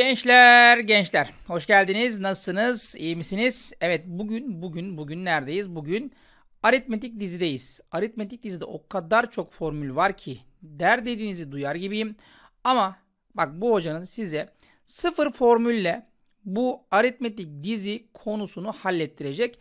Gençler, gençler. Hoş geldiniz. Nasılsınız? İyi misiniz? Evet, bugün, bugün, bugün neredeyiz? Bugün aritmetik dizideyiz. Aritmetik dizide o kadar çok formül var ki der dediğinizi duyar gibiyim. Ama bak bu hocanın size sıfır formülle bu aritmetik dizi konusunu hallettirecek.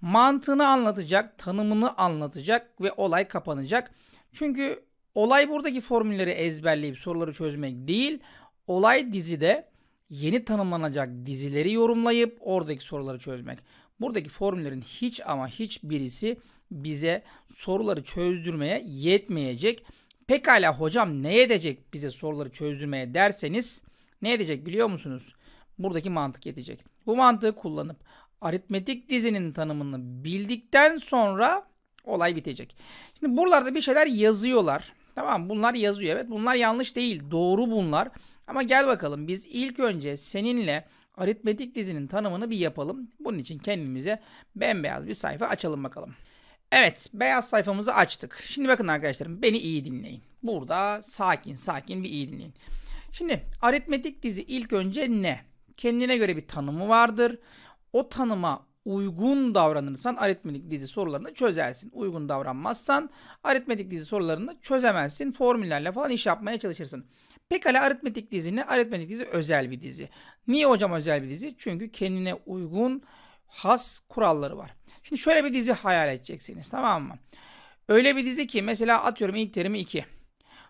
Mantığını anlatacak, tanımını anlatacak ve olay kapanacak. Çünkü olay buradaki formülleri ezberleyip soruları çözmek değil. Olay dizide yeni tanımlanacak dizileri yorumlayıp oradaki soruları çözmek. Buradaki formüllerin hiç ama hiç birisi bize soruları çözdürmeye yetmeyecek. Pekala hocam ne edecek bize soruları çözdürmeye derseniz ne edecek biliyor musunuz? Buradaki mantık edecek. Bu mantığı kullanıp aritmetik dizinin tanımını bildikten sonra olay bitecek. Şimdi buralarda bir şeyler yazıyorlar. Tamam bunlar yazıyor. Evet bunlar yanlış değil. Doğru bunlar. Ama gel bakalım biz ilk önce seninle aritmetik dizinin tanımını bir yapalım. Bunun için kendimize bembeyaz bir sayfa açalım bakalım. Evet beyaz sayfamızı açtık. Şimdi bakın arkadaşlarım beni iyi dinleyin. Burada sakin sakin bir iyi dinleyin. Şimdi aritmetik dizi ilk önce ne? Kendine göre bir tanımı vardır. O tanıma uygun davranırsan aritmetik dizi sorularını çözersin. Uygun davranmazsan aritmetik dizi sorularını çözemezsin. Formüllerle falan iş yapmaya çalışırsın. Pekala aritmetik dizi ne? Aritmetik dizi özel bir dizi. Niye hocam özel bir dizi? Çünkü kendine uygun has kuralları var. Şimdi şöyle bir dizi hayal edeceksiniz tamam mı? Öyle bir dizi ki mesela atıyorum ilk terimi 2.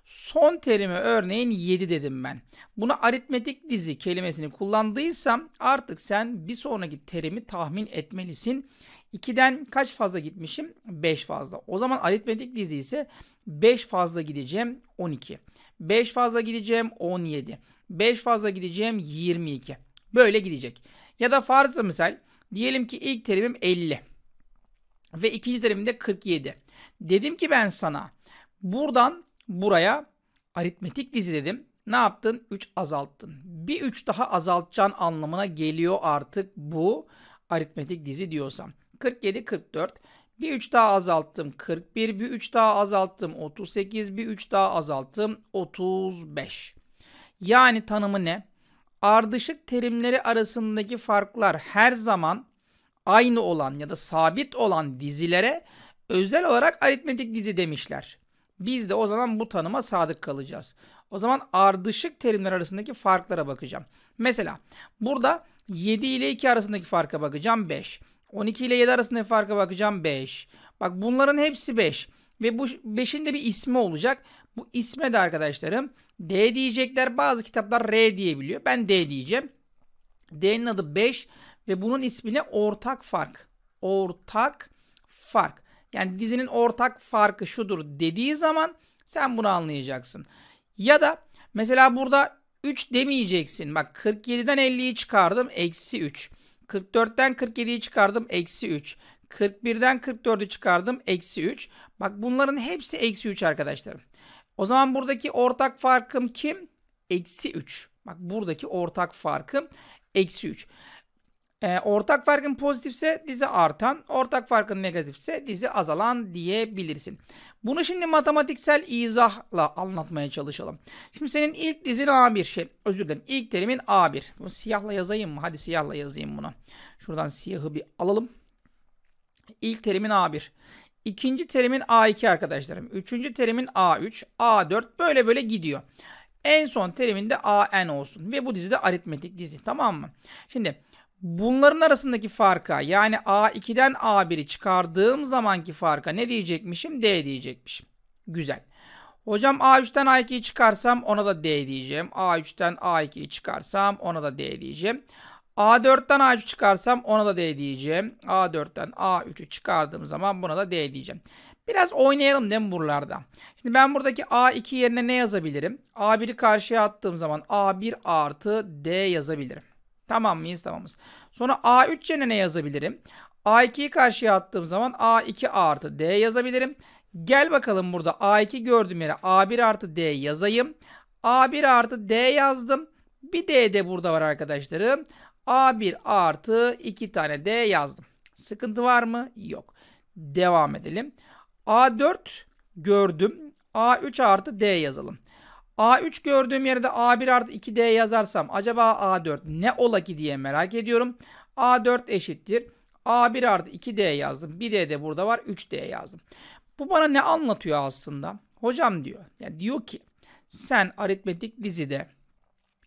Son terimi örneğin 7 dedim ben. Bunu aritmetik dizi kelimesini kullandıysam artık sen bir sonraki terimi tahmin etmelisin. 2'den kaç fazla gitmişim? 5 fazla. O zaman aritmetik dizi ise 5 fazla gideceğim 12. 5 fazla gideceğim 17. 5 fazla gideceğim 22. Böyle gidecek. Ya da farzı misal diyelim ki ilk terimim 50 ve ikinci terimim de 47. Dedim ki ben sana buradan buraya aritmetik dizi dedim. Ne yaptın? 3 azalttın. Bir 3 daha azaltacağın anlamına geliyor artık bu aritmetik dizi diyorsam. 47, 44. Bir 3 daha azalttım 41, bir 3 daha azalttım 38, bir 3 daha azalttım 35. Yani tanımı ne? Ardışık terimleri arasındaki farklar her zaman aynı olan ya da sabit olan dizilere özel olarak aritmetik dizi demişler. Biz de o zaman bu tanıma sadık kalacağız. O zaman ardışık terimler arasındaki farklara bakacağım. Mesela burada 7 ile 2 arasındaki farka bakacağım 5. 12 ile 7 arasındaki farka bakacağım 5. Bak bunların hepsi 5. Ve bu 5'in de bir ismi olacak. Bu isme de arkadaşlarım D diyecekler. Bazı kitaplar R diyebiliyor. Ben D diyeceğim. D'nin adı 5 ve bunun ismine ortak fark. Ortak fark. Yani dizinin ortak farkı şudur dediği zaman sen bunu anlayacaksın. Ya da mesela burada 3 demeyeceksin. Bak 47'den 50'yi çıkardım. Eksi 3. 44'ten 47'yi çıkardım eksi 3. 41'den 44'ü çıkardım eksi 3. Bak bunların hepsi eksi 3 arkadaşlarım. O zaman buradaki ortak farkım kim? Eksi 3. Bak buradaki ortak farkım eksi 3. E, ee, ortak farkın pozitifse dizi artan, ortak farkın negatifse dizi azalan diyebilirsin. Bunu şimdi matematiksel izahla anlatmaya çalışalım. Şimdi senin ilk dizin A1 şey özür dilerim ilk terimin A1. Bunu siyahla yazayım mı? Hadi siyahla yazayım bunu. Şuradan siyahı bir alalım. İlk terimin A1. İkinci terimin A2 arkadaşlarım. Üçüncü terimin A3, A4 böyle böyle gidiyor. En son teriminde AN olsun. Ve bu dizide aritmetik dizi tamam mı? Şimdi bunların arasındaki farka yani A2'den A1'i çıkardığım zamanki farka ne diyecekmişim? D diyecekmişim. Güzel. Hocam A3'ten A2'yi çıkarsam ona da D diyeceğim. A3'ten A2'yi çıkarsam ona da D diyeceğim. A4'ten A3 çıkarsam ona da D diyeceğim. A4'ten A3'ü çıkardığım zaman buna da D diyeceğim. Biraz oynayalım değil mi buralarda? Şimdi ben buradaki A2 yerine ne yazabilirim? A1'i karşıya attığım zaman A1 artı D yazabilirim. Tamam mıyız? Tamamız. Sonra A3 yerine ne yazabilirim? A2'yi karşıya attığım zaman A2 artı D yazabilirim. Gel bakalım burada A2 gördüğüm yere A1 artı D yazayım. A1 artı D yazdım. Bir D de burada var arkadaşlarım. A1 artı 2 tane D yazdım. Sıkıntı var mı? Yok. Devam edelim. A4 gördüm. A3 artı D yazalım. A3 gördüğüm yerde A1 artı 2D yazarsam acaba A4 ne ola ki diye merak ediyorum. A4 eşittir. A1 artı 2D yazdım. 1D de burada var. 3D yazdım. Bu bana ne anlatıyor aslında? Hocam diyor. Yani diyor ki sen aritmetik dizide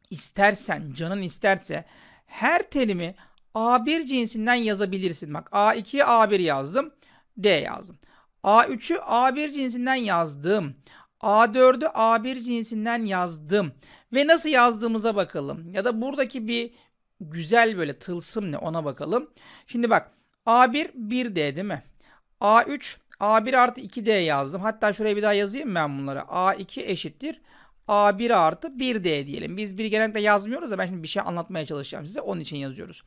istersen canın isterse her terimi A1 cinsinden yazabilirsin. Bak A2'yi A1 yazdım. D yazdım. A3'ü A1 cinsinden yazdım. A4'ü A1 cinsinden yazdım. Ve nasıl yazdığımıza bakalım. Ya da buradaki bir güzel böyle tılsım ne ona bakalım. Şimdi bak A1 1D değil mi? A3 A1 artı 2D yazdım. Hatta şuraya bir daha yazayım ben bunları. A2 eşittir. A1 artı 1D diyelim. Biz bir genellikle yazmıyoruz da ben şimdi bir şey anlatmaya çalışacağım size. Onun için yazıyoruz.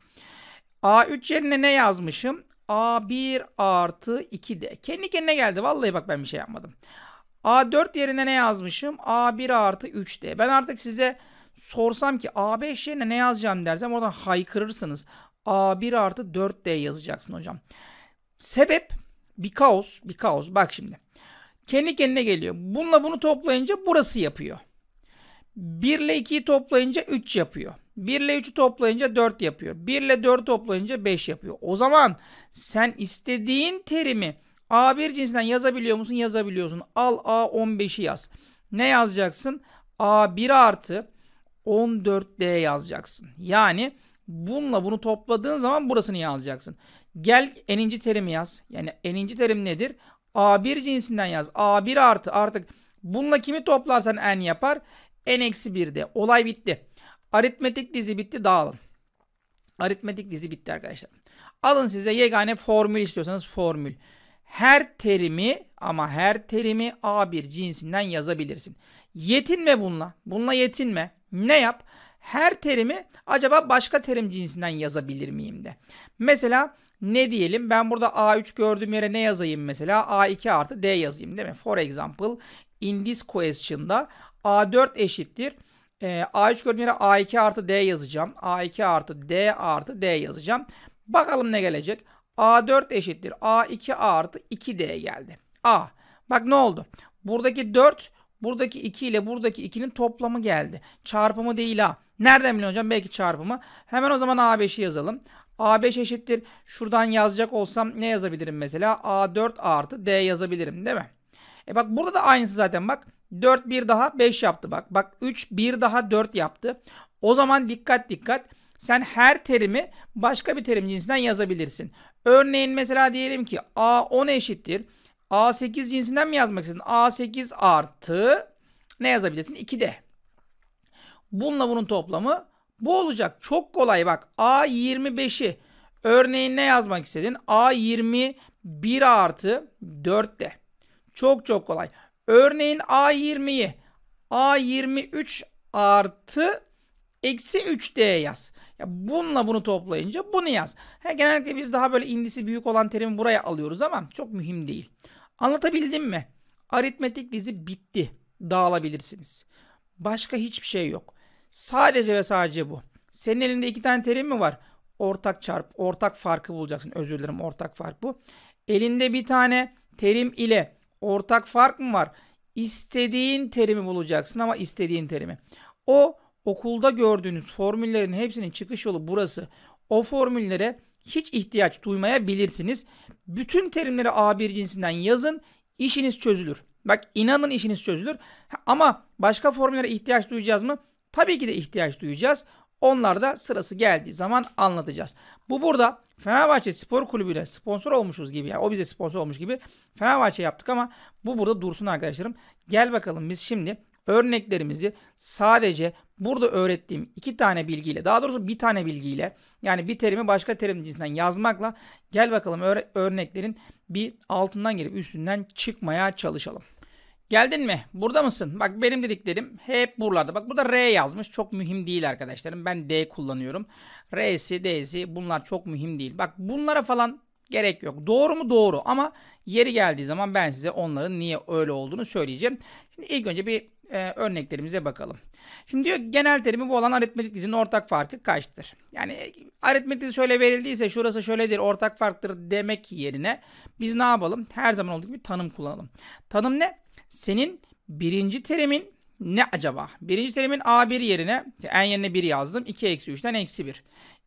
A3 yerine ne yazmışım? A1 artı 2D. Kendi kendine geldi. Vallahi bak ben bir şey yapmadım. A4 yerine ne yazmışım? A1 artı 3D. Ben artık size sorsam ki A5 yerine ne yazacağım dersem oradan haykırırsınız. A1 artı 4D yazacaksın hocam. Sebep bir kaos, bir kaos. bak şimdi. Kendi kendine geliyor. Bununla bunu toplayınca burası yapıyor. 1 ile 2'yi toplayınca 3 yapıyor. 1 ile 3'ü toplayınca 4 yapıyor. 1 ile 4 toplayınca 5 yapıyor. O zaman sen istediğin terimi A1 cinsinden yazabiliyor musun? Yazabiliyorsun. Al A15'i yaz. Ne yazacaksın? A1 artı 14D yazacaksın. Yani bununla bunu topladığın zaman burasını yazacaksın. Gel eninci terimi yaz. Yani eninci terim nedir? A1 cinsinden yaz. A1 artı artık bununla kimi toplarsan n yapar. n eksi 1'de. Olay bitti. Aritmetik dizi bitti dağılın. Aritmetik dizi bitti arkadaşlar. Alın size yegane formül istiyorsanız formül her terimi ama her terimi A1 cinsinden yazabilirsin. Yetinme bununla. Bununla yetinme. Ne yap? Her terimi acaba başka terim cinsinden yazabilir miyim de. Mesela ne diyelim ben burada A3 gördüğüm yere ne yazayım mesela? A2 artı D yazayım değil mi? For example in this question'da A4 eşittir. E, ee, A3 gördüğüm yere A2 artı D yazacağım. A2 artı D artı D yazacağım. Bakalım ne gelecek? A4 eşittir. A2 artı 2D geldi. A. Bak ne oldu? Buradaki 4 buradaki 2 ile buradaki 2'nin toplamı geldi. Çarpımı değil ha. Nereden biliyorsun hocam? Belki çarpımı. Hemen o zaman A5'i yazalım. A5 eşittir. Şuradan yazacak olsam ne yazabilirim mesela? A4 artı D yazabilirim değil mi? E bak burada da aynısı zaten bak. 4 1 daha 5 yaptı bak. Bak 3 1 daha 4 yaptı. O zaman dikkat dikkat sen her terimi başka bir terim cinsinden yazabilirsin. Örneğin mesela diyelim ki A10 eşittir. A8 cinsinden mi yazmak istedin? A8 artı ne yazabilirsin? 2D. Bununla bunun toplamı bu olacak. Çok kolay bak. A25'i örneğin ne yazmak istedin? A21 artı 4D. Çok çok kolay. Örneğin A20'yi A23 artı eksi 3D yaz. Ya bununla bunu toplayınca bunu yaz. He, genellikle biz daha böyle indisi büyük olan terimi buraya alıyoruz ama çok mühim değil. Anlatabildim mi? Aritmetik dizi bitti. Dağılabilirsiniz. Başka hiçbir şey yok. Sadece ve sadece bu. Senin elinde iki tane terim mi var? Ortak çarp, ortak farkı bulacaksın. Özür dilerim ortak fark bu. Elinde bir tane terim ile ortak fark mı var? İstediğin terimi bulacaksın ama istediğin terimi. O okulda gördüğünüz formüllerin hepsinin çıkış yolu burası. O formüllere hiç ihtiyaç duymayabilirsiniz. Bütün terimleri A1 cinsinden yazın, işiniz çözülür. Bak inanın işiniz çözülür. Ama başka formüllere ihtiyaç duyacağız mı? Tabii ki de ihtiyaç duyacağız. Onlar da sırası geldiği zaman anlatacağız. Bu burada Fenerbahçe Spor Kulübü ile sponsor olmuşuz gibi. Yani o bize sponsor olmuş gibi Fenerbahçe yaptık ama bu burada dursun arkadaşlarım. Gel bakalım biz şimdi örneklerimizi sadece burada öğrettiğim iki tane bilgiyle daha doğrusu bir tane bilgiyle yani bir terimi başka terim cinsinden yazmakla gel bakalım örneklerin bir altından girip üstünden çıkmaya çalışalım. Geldin mi? Burada mısın? Bak benim dediklerim hep buralarda. Bak burada R yazmış. Çok mühim değil arkadaşlarım. Ben D kullanıyorum. R'si, D'si bunlar çok mühim değil. Bak bunlara falan gerek yok. Doğru mu? Doğru. Ama yeri geldiği zaman ben size onların niye öyle olduğunu söyleyeceğim. Şimdi ilk önce bir e, örneklerimize bakalım. Şimdi diyor genel terimi bu olan aritmetik dizinin ortak farkı kaçtır? Yani e, aritmetik dizi şöyle verildiyse şurası şöyledir ortak farktır demek yerine biz ne yapalım? Her zaman olduğu gibi tanım kullanalım. Tanım ne? Senin birinci terimin ne acaba? Birinci terimin A1 yerine n yerine 1 yazdım. 2 eksi 3'ten eksi 1.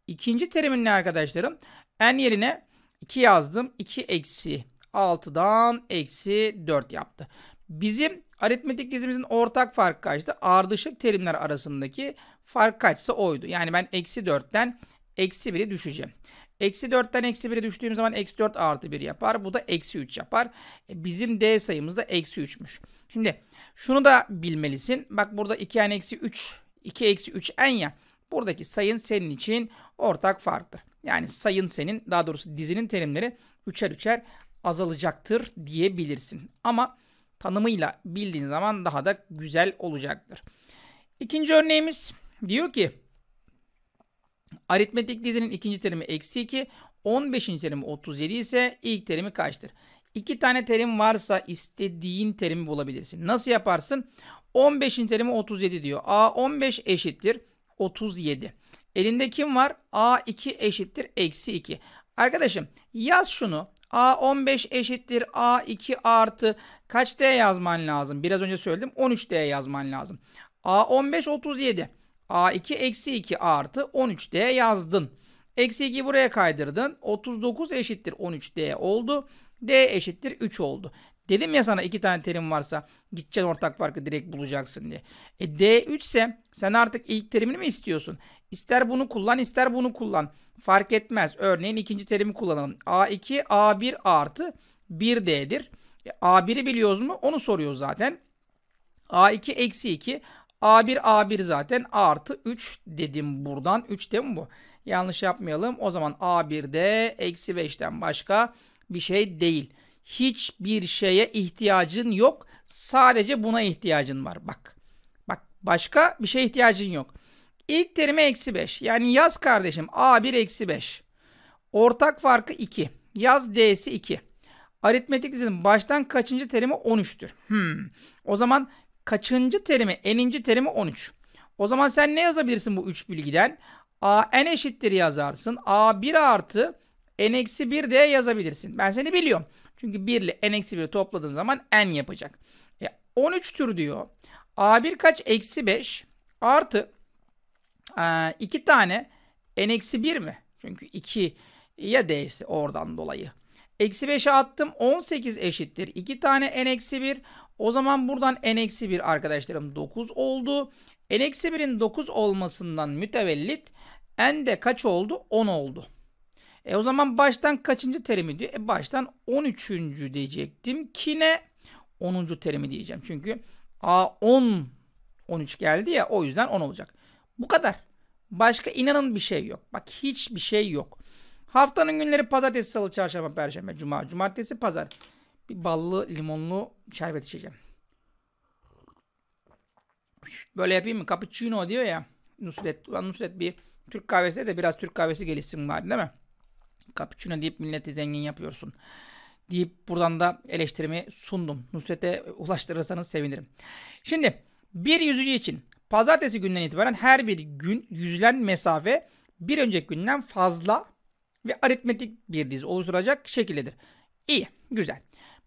İkinci terimin ne arkadaşlarım? N yerine 2 yazdım. 2 eksi 6'dan eksi 4 yaptı. Bizim Aritmetik dizimizin ortak farkı kaçtı? Ardışık terimler arasındaki fark kaçsa oydu. Yani ben eksi 4'ten eksi 1'i düşeceğim. Eksi 4'ten eksi 1'e düştüğüm zaman eksi 4 artı 1 yapar. Bu da eksi 3 yapar. E, bizim D sayımız da eksi 3'müş. Şimdi şunu da bilmelisin. Bak burada 2n eksi 3, 2 eksi 3 en ya. Buradaki sayın senin için ortak farktır. Yani sayın senin, daha doğrusu dizinin terimleri üçer üçer azalacaktır diyebilirsin. Ama tanımıyla bildiğin zaman daha da güzel olacaktır. İkinci örneğimiz diyor ki aritmetik dizinin ikinci terimi eksi 2, 15. terimi 37 ise ilk terimi kaçtır? İki tane terim varsa istediğin terimi bulabilirsin. Nasıl yaparsın? 15. terimi 37 diyor. A 15 eşittir 37. Elinde kim var? A2 eşittir eksi 2. Arkadaşım yaz şunu. A15 eşittir A2 artı kaç D yazman lazım? Biraz önce söyledim 13 D yazman lazım. A15 37. A2 eksi 2 artı 13D yazdın. Eksi 2 buraya kaydırdın. 39 eşittir 13D oldu. D eşittir 3 oldu. Dedim ya sana iki tane terim varsa gideceksin ortak farkı direkt bulacaksın diye. E D3 ise sen artık ilk terimini mi istiyorsun? İster bunu kullan ister bunu kullan. Fark etmez. Örneğin ikinci terimi kullanalım. A2 A1 artı 1D'dir. E, A1'i biliyoruz mu? Onu soruyor zaten. A2 eksi 2. A1 A1 zaten artı 3 dedim buradan. 3 değil mi bu? Yanlış yapmayalım. O zaman A1'de eksi 5'ten başka bir şey değil hiçbir şeye ihtiyacın yok. Sadece buna ihtiyacın var. Bak. Bak başka bir şeye ihtiyacın yok. İlk terime eksi 5. Yani yaz kardeşim A1 eksi 5. Ortak farkı 2. Yaz D'si 2. Aritmetik dizinin baştan kaçıncı terimi 13'tür. Hmm. O zaman kaçıncı terimi? Eninci terimi 13. O zaman sen ne yazabilirsin bu 3 bilgiden? A n eşittir yazarsın. A1 artı n eksi 1 de yazabilirsin. Ben seni biliyorum. Çünkü 1 ile n eksi 1'i topladığın zaman n yapacak. E, 13'tür diyor. A1 kaç? Eksi 5 artı 2 e, tane n eksi 1 mi? Çünkü 2 ya d'si oradan dolayı. Eksi 5'e attım. 18 eşittir. 2 tane n eksi 1. O zaman buradan n eksi 1 arkadaşlarım 9 oldu. n eksi 1'in 9 olmasından mütevellit n de kaç oldu? 10 oldu. E o zaman baştan kaçıncı terimi diyor? E baştan 13. diyecektim Kine ne? 10. terimi diyeceğim. Çünkü A 10 13 geldi ya o yüzden 10 olacak. Bu kadar. Başka inanın bir şey yok. Bak hiçbir şey yok. Haftanın günleri pazartesi, salı, çarşamba, perşembe, cuma, cumartesi, pazar. Bir ballı, limonlu şerbet içeceğim. Böyle yapayım mı? Cappuccino diyor ya. Nusret. Nusret bir Türk kahvesi de biraz Türk kahvesi gelişsin var değil mi? Cappuccino deyip milleti zengin yapıyorsun deyip buradan da eleştirimi sundum. Nusret'e ulaştırırsanız sevinirim. Şimdi bir yüzücü için pazartesi günden itibaren her bir gün yüzülen mesafe bir önceki günden fazla ve aritmetik bir dizi oluşturacak şekildedir. İyi, güzel.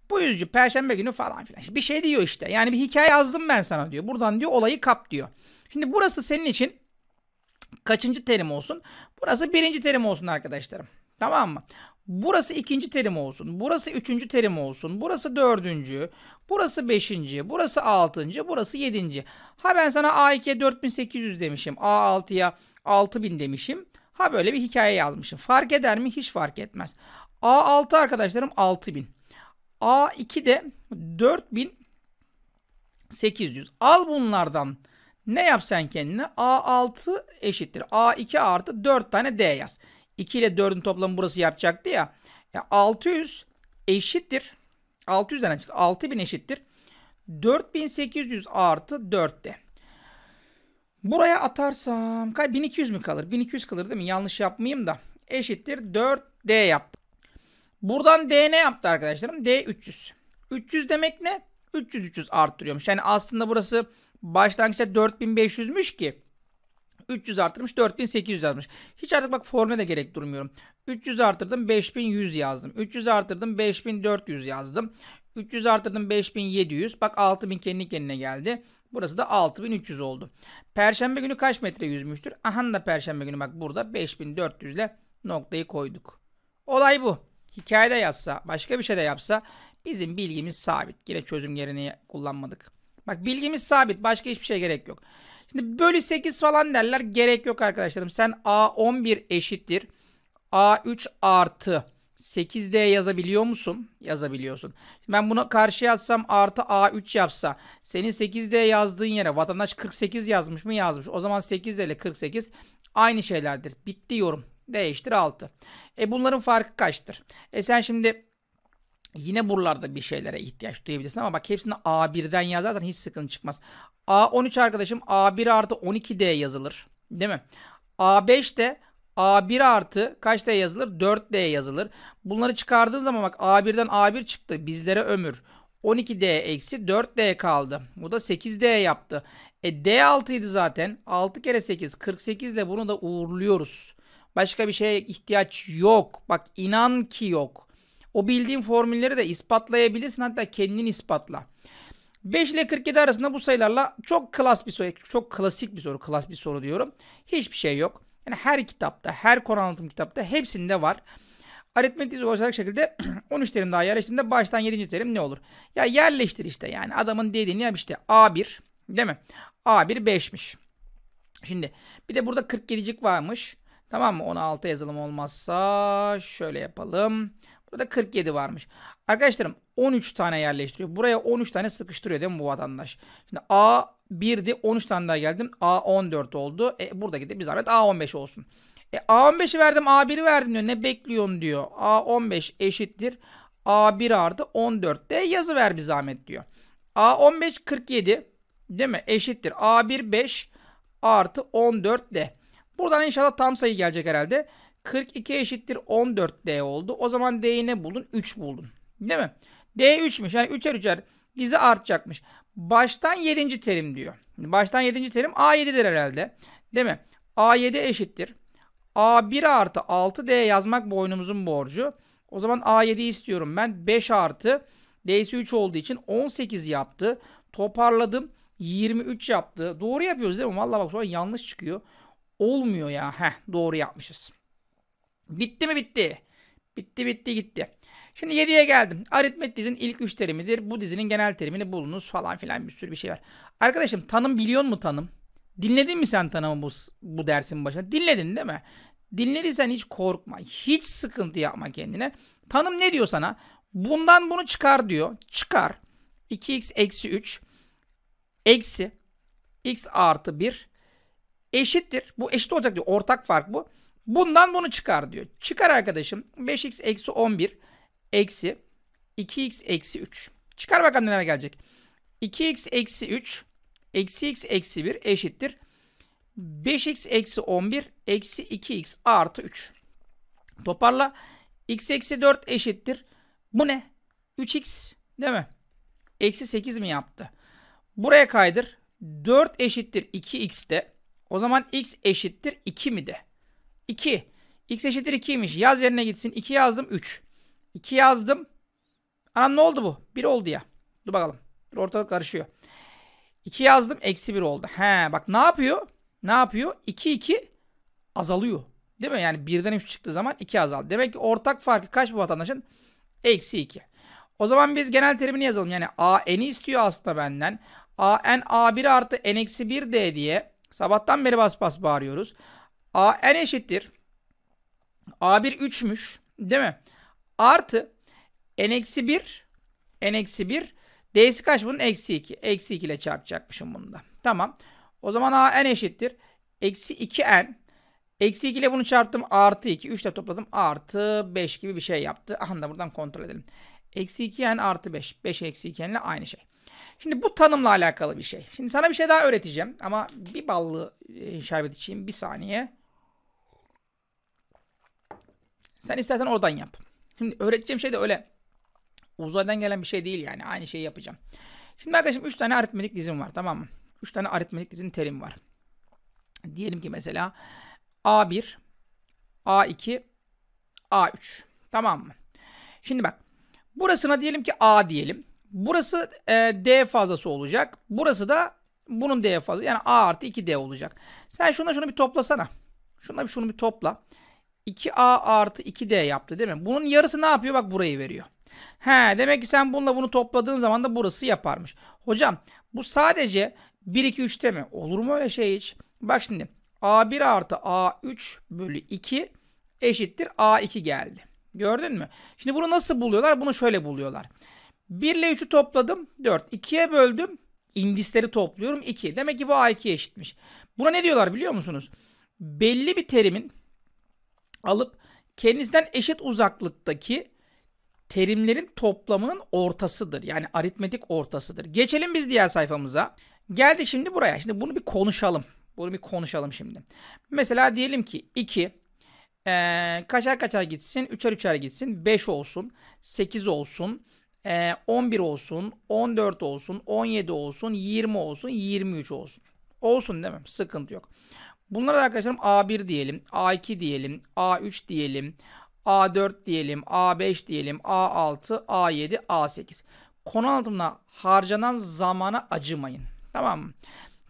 Bu yüzücü perşembe günü falan filan. Bir şey diyor işte. Yani bir hikaye yazdım ben sana diyor. Buradan diyor olayı kap diyor. Şimdi burası senin için kaçıncı terim olsun? Burası birinci terim olsun arkadaşlarım. Tamam mı? Burası ikinci terim olsun. Burası üçüncü terim olsun. Burası dördüncü. Burası beşinci. Burası altıncı. Burası yedinci. Ha ben sana A2'ye 4800 demişim. A6'ya 6000 demişim. Ha böyle bir hikaye yazmışım. Fark eder mi? Hiç fark etmez. A6 arkadaşlarım 6000. A2 de 4800. Al bunlardan ne yapsan kendine A6 eşittir. A2 artı 4 tane D yaz. 2 ile 4'ün toplamı burası yapacaktı ya. ya 600 eşittir. 600'den çık. 6000 eşittir. 4800 artı 4'te. Buraya atarsam 1200 mü kalır? 1200 kalır değil mi? Yanlış yapmayayım da. Eşittir 4D yaptım. Buradan D ne yaptı arkadaşlarım? D 300. 300 demek ne? 300 300 arttırıyormuş. Yani aslında burası başlangıçta 4500'müş ki 300 artırmış 4800 yazmış. Hiç artık bak forme de gerek durmuyorum. 300 artırdım 5100 yazdım. 300 artırdım 5400 yazdım. 300 artırdım 5700. Bak 6000 kendi kendine geldi. Burası da 6300 oldu. Perşembe günü kaç metre yüzmüştür? Aha da perşembe günü bak burada 5400 ile noktayı koyduk. Olay bu. Hikayede yazsa, başka bir şey de yapsa bizim bilgimiz sabit. Yine çözüm yerini kullanmadık. Bak bilgimiz sabit. Başka hiçbir şey gerek yok. Şimdi bölü 8 falan derler. Gerek yok arkadaşlarım. Sen A11 eşittir. A3 artı 8D yazabiliyor musun? Yazabiliyorsun. Şimdi ben buna karşı yazsam artı A3 yapsa. Senin 8D yazdığın yere vatandaş 48 yazmış mı? Yazmış. O zaman 8D ile 48 aynı şeylerdir. Bitti yorum. Değiştir 6. E bunların farkı kaçtır? E sen şimdi Yine buralarda bir şeylere ihtiyaç duyabilirsin ama bak hepsini A1'den yazarsan hiç sıkıntı çıkmaz. A13 arkadaşım A1 artı 12D yazılır. Değil mi? A5 de A1 artı kaç D yazılır? 4D yazılır. Bunları çıkardığın zaman bak A1'den A1 çıktı. Bizlere ömür. 12D eksi 4D kaldı. Bu da 8D yaptı. E D6 idi zaten. 6 kere 8 48 de bunu da uğurluyoruz. Başka bir şeye ihtiyaç yok. Bak inan ki yok. O bildiğin formülleri de ispatlayabilirsin. Hatta kendin ispatla. 5 ile 47 arasında bu sayılarla çok klas bir soru, çok klasik bir soru, klas bir soru diyorum. Hiçbir şey yok. Yani her kitapta, her konu anlatım kitapta hepsinde var. Aritmetik olacak şekilde 13 terim daha yerleştirdiğimde baştan 7. terim ne olur? Ya yerleştir işte yani adamın dediğini yap işte A1 değil mi? A1 5'miş. Şimdi bir de burada 47'cik varmış. Tamam mı? Onu alta yazalım olmazsa şöyle yapalım. Burada 47 varmış. Arkadaşlarım 13 tane yerleştiriyor. Buraya 13 tane sıkıştırıyor değil mi bu vatandaş? Şimdi A 1'di 13 tane daha geldim. A 14 oldu. E, burada gidip bir zahmet A 15 olsun. E, A 15'i verdim A 1'i verdim diyor. Ne bekliyorsun diyor. A 15 eşittir. A 1 artı 14 de yazı ver bir zahmet diyor. A 15 47 değil mi? Eşittir. A 1 5 artı 14 de. Buradan inşallah tam sayı gelecek herhalde. 42 eşittir 14D oldu. O zaman D'yi ne buldun? 3 buldun. Değil mi? D 3'müş. Yani 3'er 3'er dizi artacakmış. Baştan 7. terim diyor. Baştan 7. terim A7'dir herhalde. Değil mi? A7 eşittir. A1 artı 6D yazmak boynumuzun borcu. O zaman A7 istiyorum ben. 5 artı D'si 3 olduğu için 18 yaptı. Toparladım. 23 yaptı. Doğru yapıyoruz değil mi? Valla bak sonra yanlış çıkıyor. Olmuyor ya. Heh doğru yapmışız. Bitti mi bitti? Bitti bitti gitti. Şimdi 7'ye geldim. Aritmet dizinin ilk 3 terimidir. Bu dizinin genel terimini bulunuz falan filan bir sürü bir şey var. Arkadaşım tanım biliyor mu tanım? Dinledin mi sen tanımı bu, bu dersin başına? Dinledin değil mi? Dinlediysen hiç korkma. Hiç sıkıntı yapma kendine. Tanım ne diyor sana? Bundan bunu çıkar diyor. Çıkar. 2x eksi 3 eksi x artı 1 eşittir. Bu eşit olacak diyor. Ortak fark bu. Bundan bunu çıkar diyor. Çıkar arkadaşım. 5x eksi 11 eksi 2x eksi 3. Çıkar bakalım neler gelecek. 2x eksi 3 eksi x eksi 1 eşittir. 5x eksi 11 eksi 2x artı 3. Toparla. x eksi 4 eşittir. Bu ne? 3x değil mi? Eksi 8 mi yaptı? Buraya kaydır. 4 eşittir 2x de. O zaman x eşittir 2 mi de? 2. X eşittir 2'ymiş. Yaz yerine gitsin. 2 yazdım 3. 2 yazdım. Anam ne oldu bu? 1 oldu ya. Dur bakalım. Dur ortalık karışıyor. 2 yazdım. Eksi 1 oldu. He bak ne yapıyor? Ne yapıyor? 2 2 azalıyor. Değil mi? Yani 1'den 3 çıktığı zaman 2 azaldı. Demek ki ortak farkı kaç bu vatandaşın? Eksi 2. O zaman biz genel terimini yazalım. Yani a n'i istiyor aslında benden. a n a1 artı n eksi 1 d diye sabahtan beri bas bas bağırıyoruz. A n eşittir. A1 3'müş değil mi? Artı n eksi 1 n eksi 1 d'si kaç bunun? Eksi 2. Eksi 2 ile çarpacakmışım bunu da. Tamam. O zaman a n eşittir. Eksi 2 n Eksi 2 ile bunu çarptım. Artı 2. 3 ile topladım. Artı 5 gibi bir şey yaptı. Aha da buradan kontrol edelim. Eksi 2 n artı 5. 5 eksi 2 n ile aynı şey. Şimdi bu tanımla alakalı bir şey. Şimdi sana bir şey daha öğreteceğim. Ama bir ballı e, şerbet içeyim. Bir saniye. Sen istersen oradan yap. Şimdi öğreteceğim şey de öyle uzaydan gelen bir şey değil yani. Aynı şeyi yapacağım. Şimdi arkadaşım 3 tane aritmetik dizim var tamam mı? 3 tane aritmetik dizin terim var. Diyelim ki mesela A1, A2, A3. Tamam mı? Şimdi bak. Burasına diyelim ki A diyelim. Burası e, D fazlası olacak. Burası da bunun D fazlası. Yani A artı 2D olacak. Sen şuna şunu bir toplasana. Şuna bir şunu bir topla. 2A artı 2D yaptı değil mi? Bunun yarısı ne yapıyor? Bak burayı veriyor. He demek ki sen bununla bunu topladığın zaman da burası yaparmış. Hocam bu sadece 1 2 3'te mi? Olur mu öyle şey hiç? Bak şimdi A1 artı A3 bölü 2 eşittir A2 geldi. Gördün mü? Şimdi bunu nasıl buluyorlar? Bunu şöyle buluyorlar. 1 ile 3'ü topladım. 4. 2'ye böldüm. İndisleri topluyorum. 2. Demek ki bu A2 eşitmiş. Buna ne diyorlar biliyor musunuz? Belli bir terimin alıp kendinizden eşit uzaklıktaki terimlerin toplamının ortasıdır. Yani aritmetik ortasıdır. Geçelim biz diğer sayfamıza. Geldik şimdi buraya. Şimdi bunu bir konuşalım. Bunu bir konuşalım şimdi. Mesela diyelim ki 2 ee, kaçar kaçar gitsin, üçer üçer gitsin, 5 olsun, 8 olsun, e, 11 olsun, 14 olsun, 17 olsun, 20 olsun, 23 olsun. Olsun değil mi? Sıkıntı yok. Bunlara da arkadaşlarım A1 diyelim, A2 diyelim, A3 diyelim, A4 diyelim, A5 diyelim, A6, A7, A8. Konu altında harcanan zamana acımayın. Tamam mı?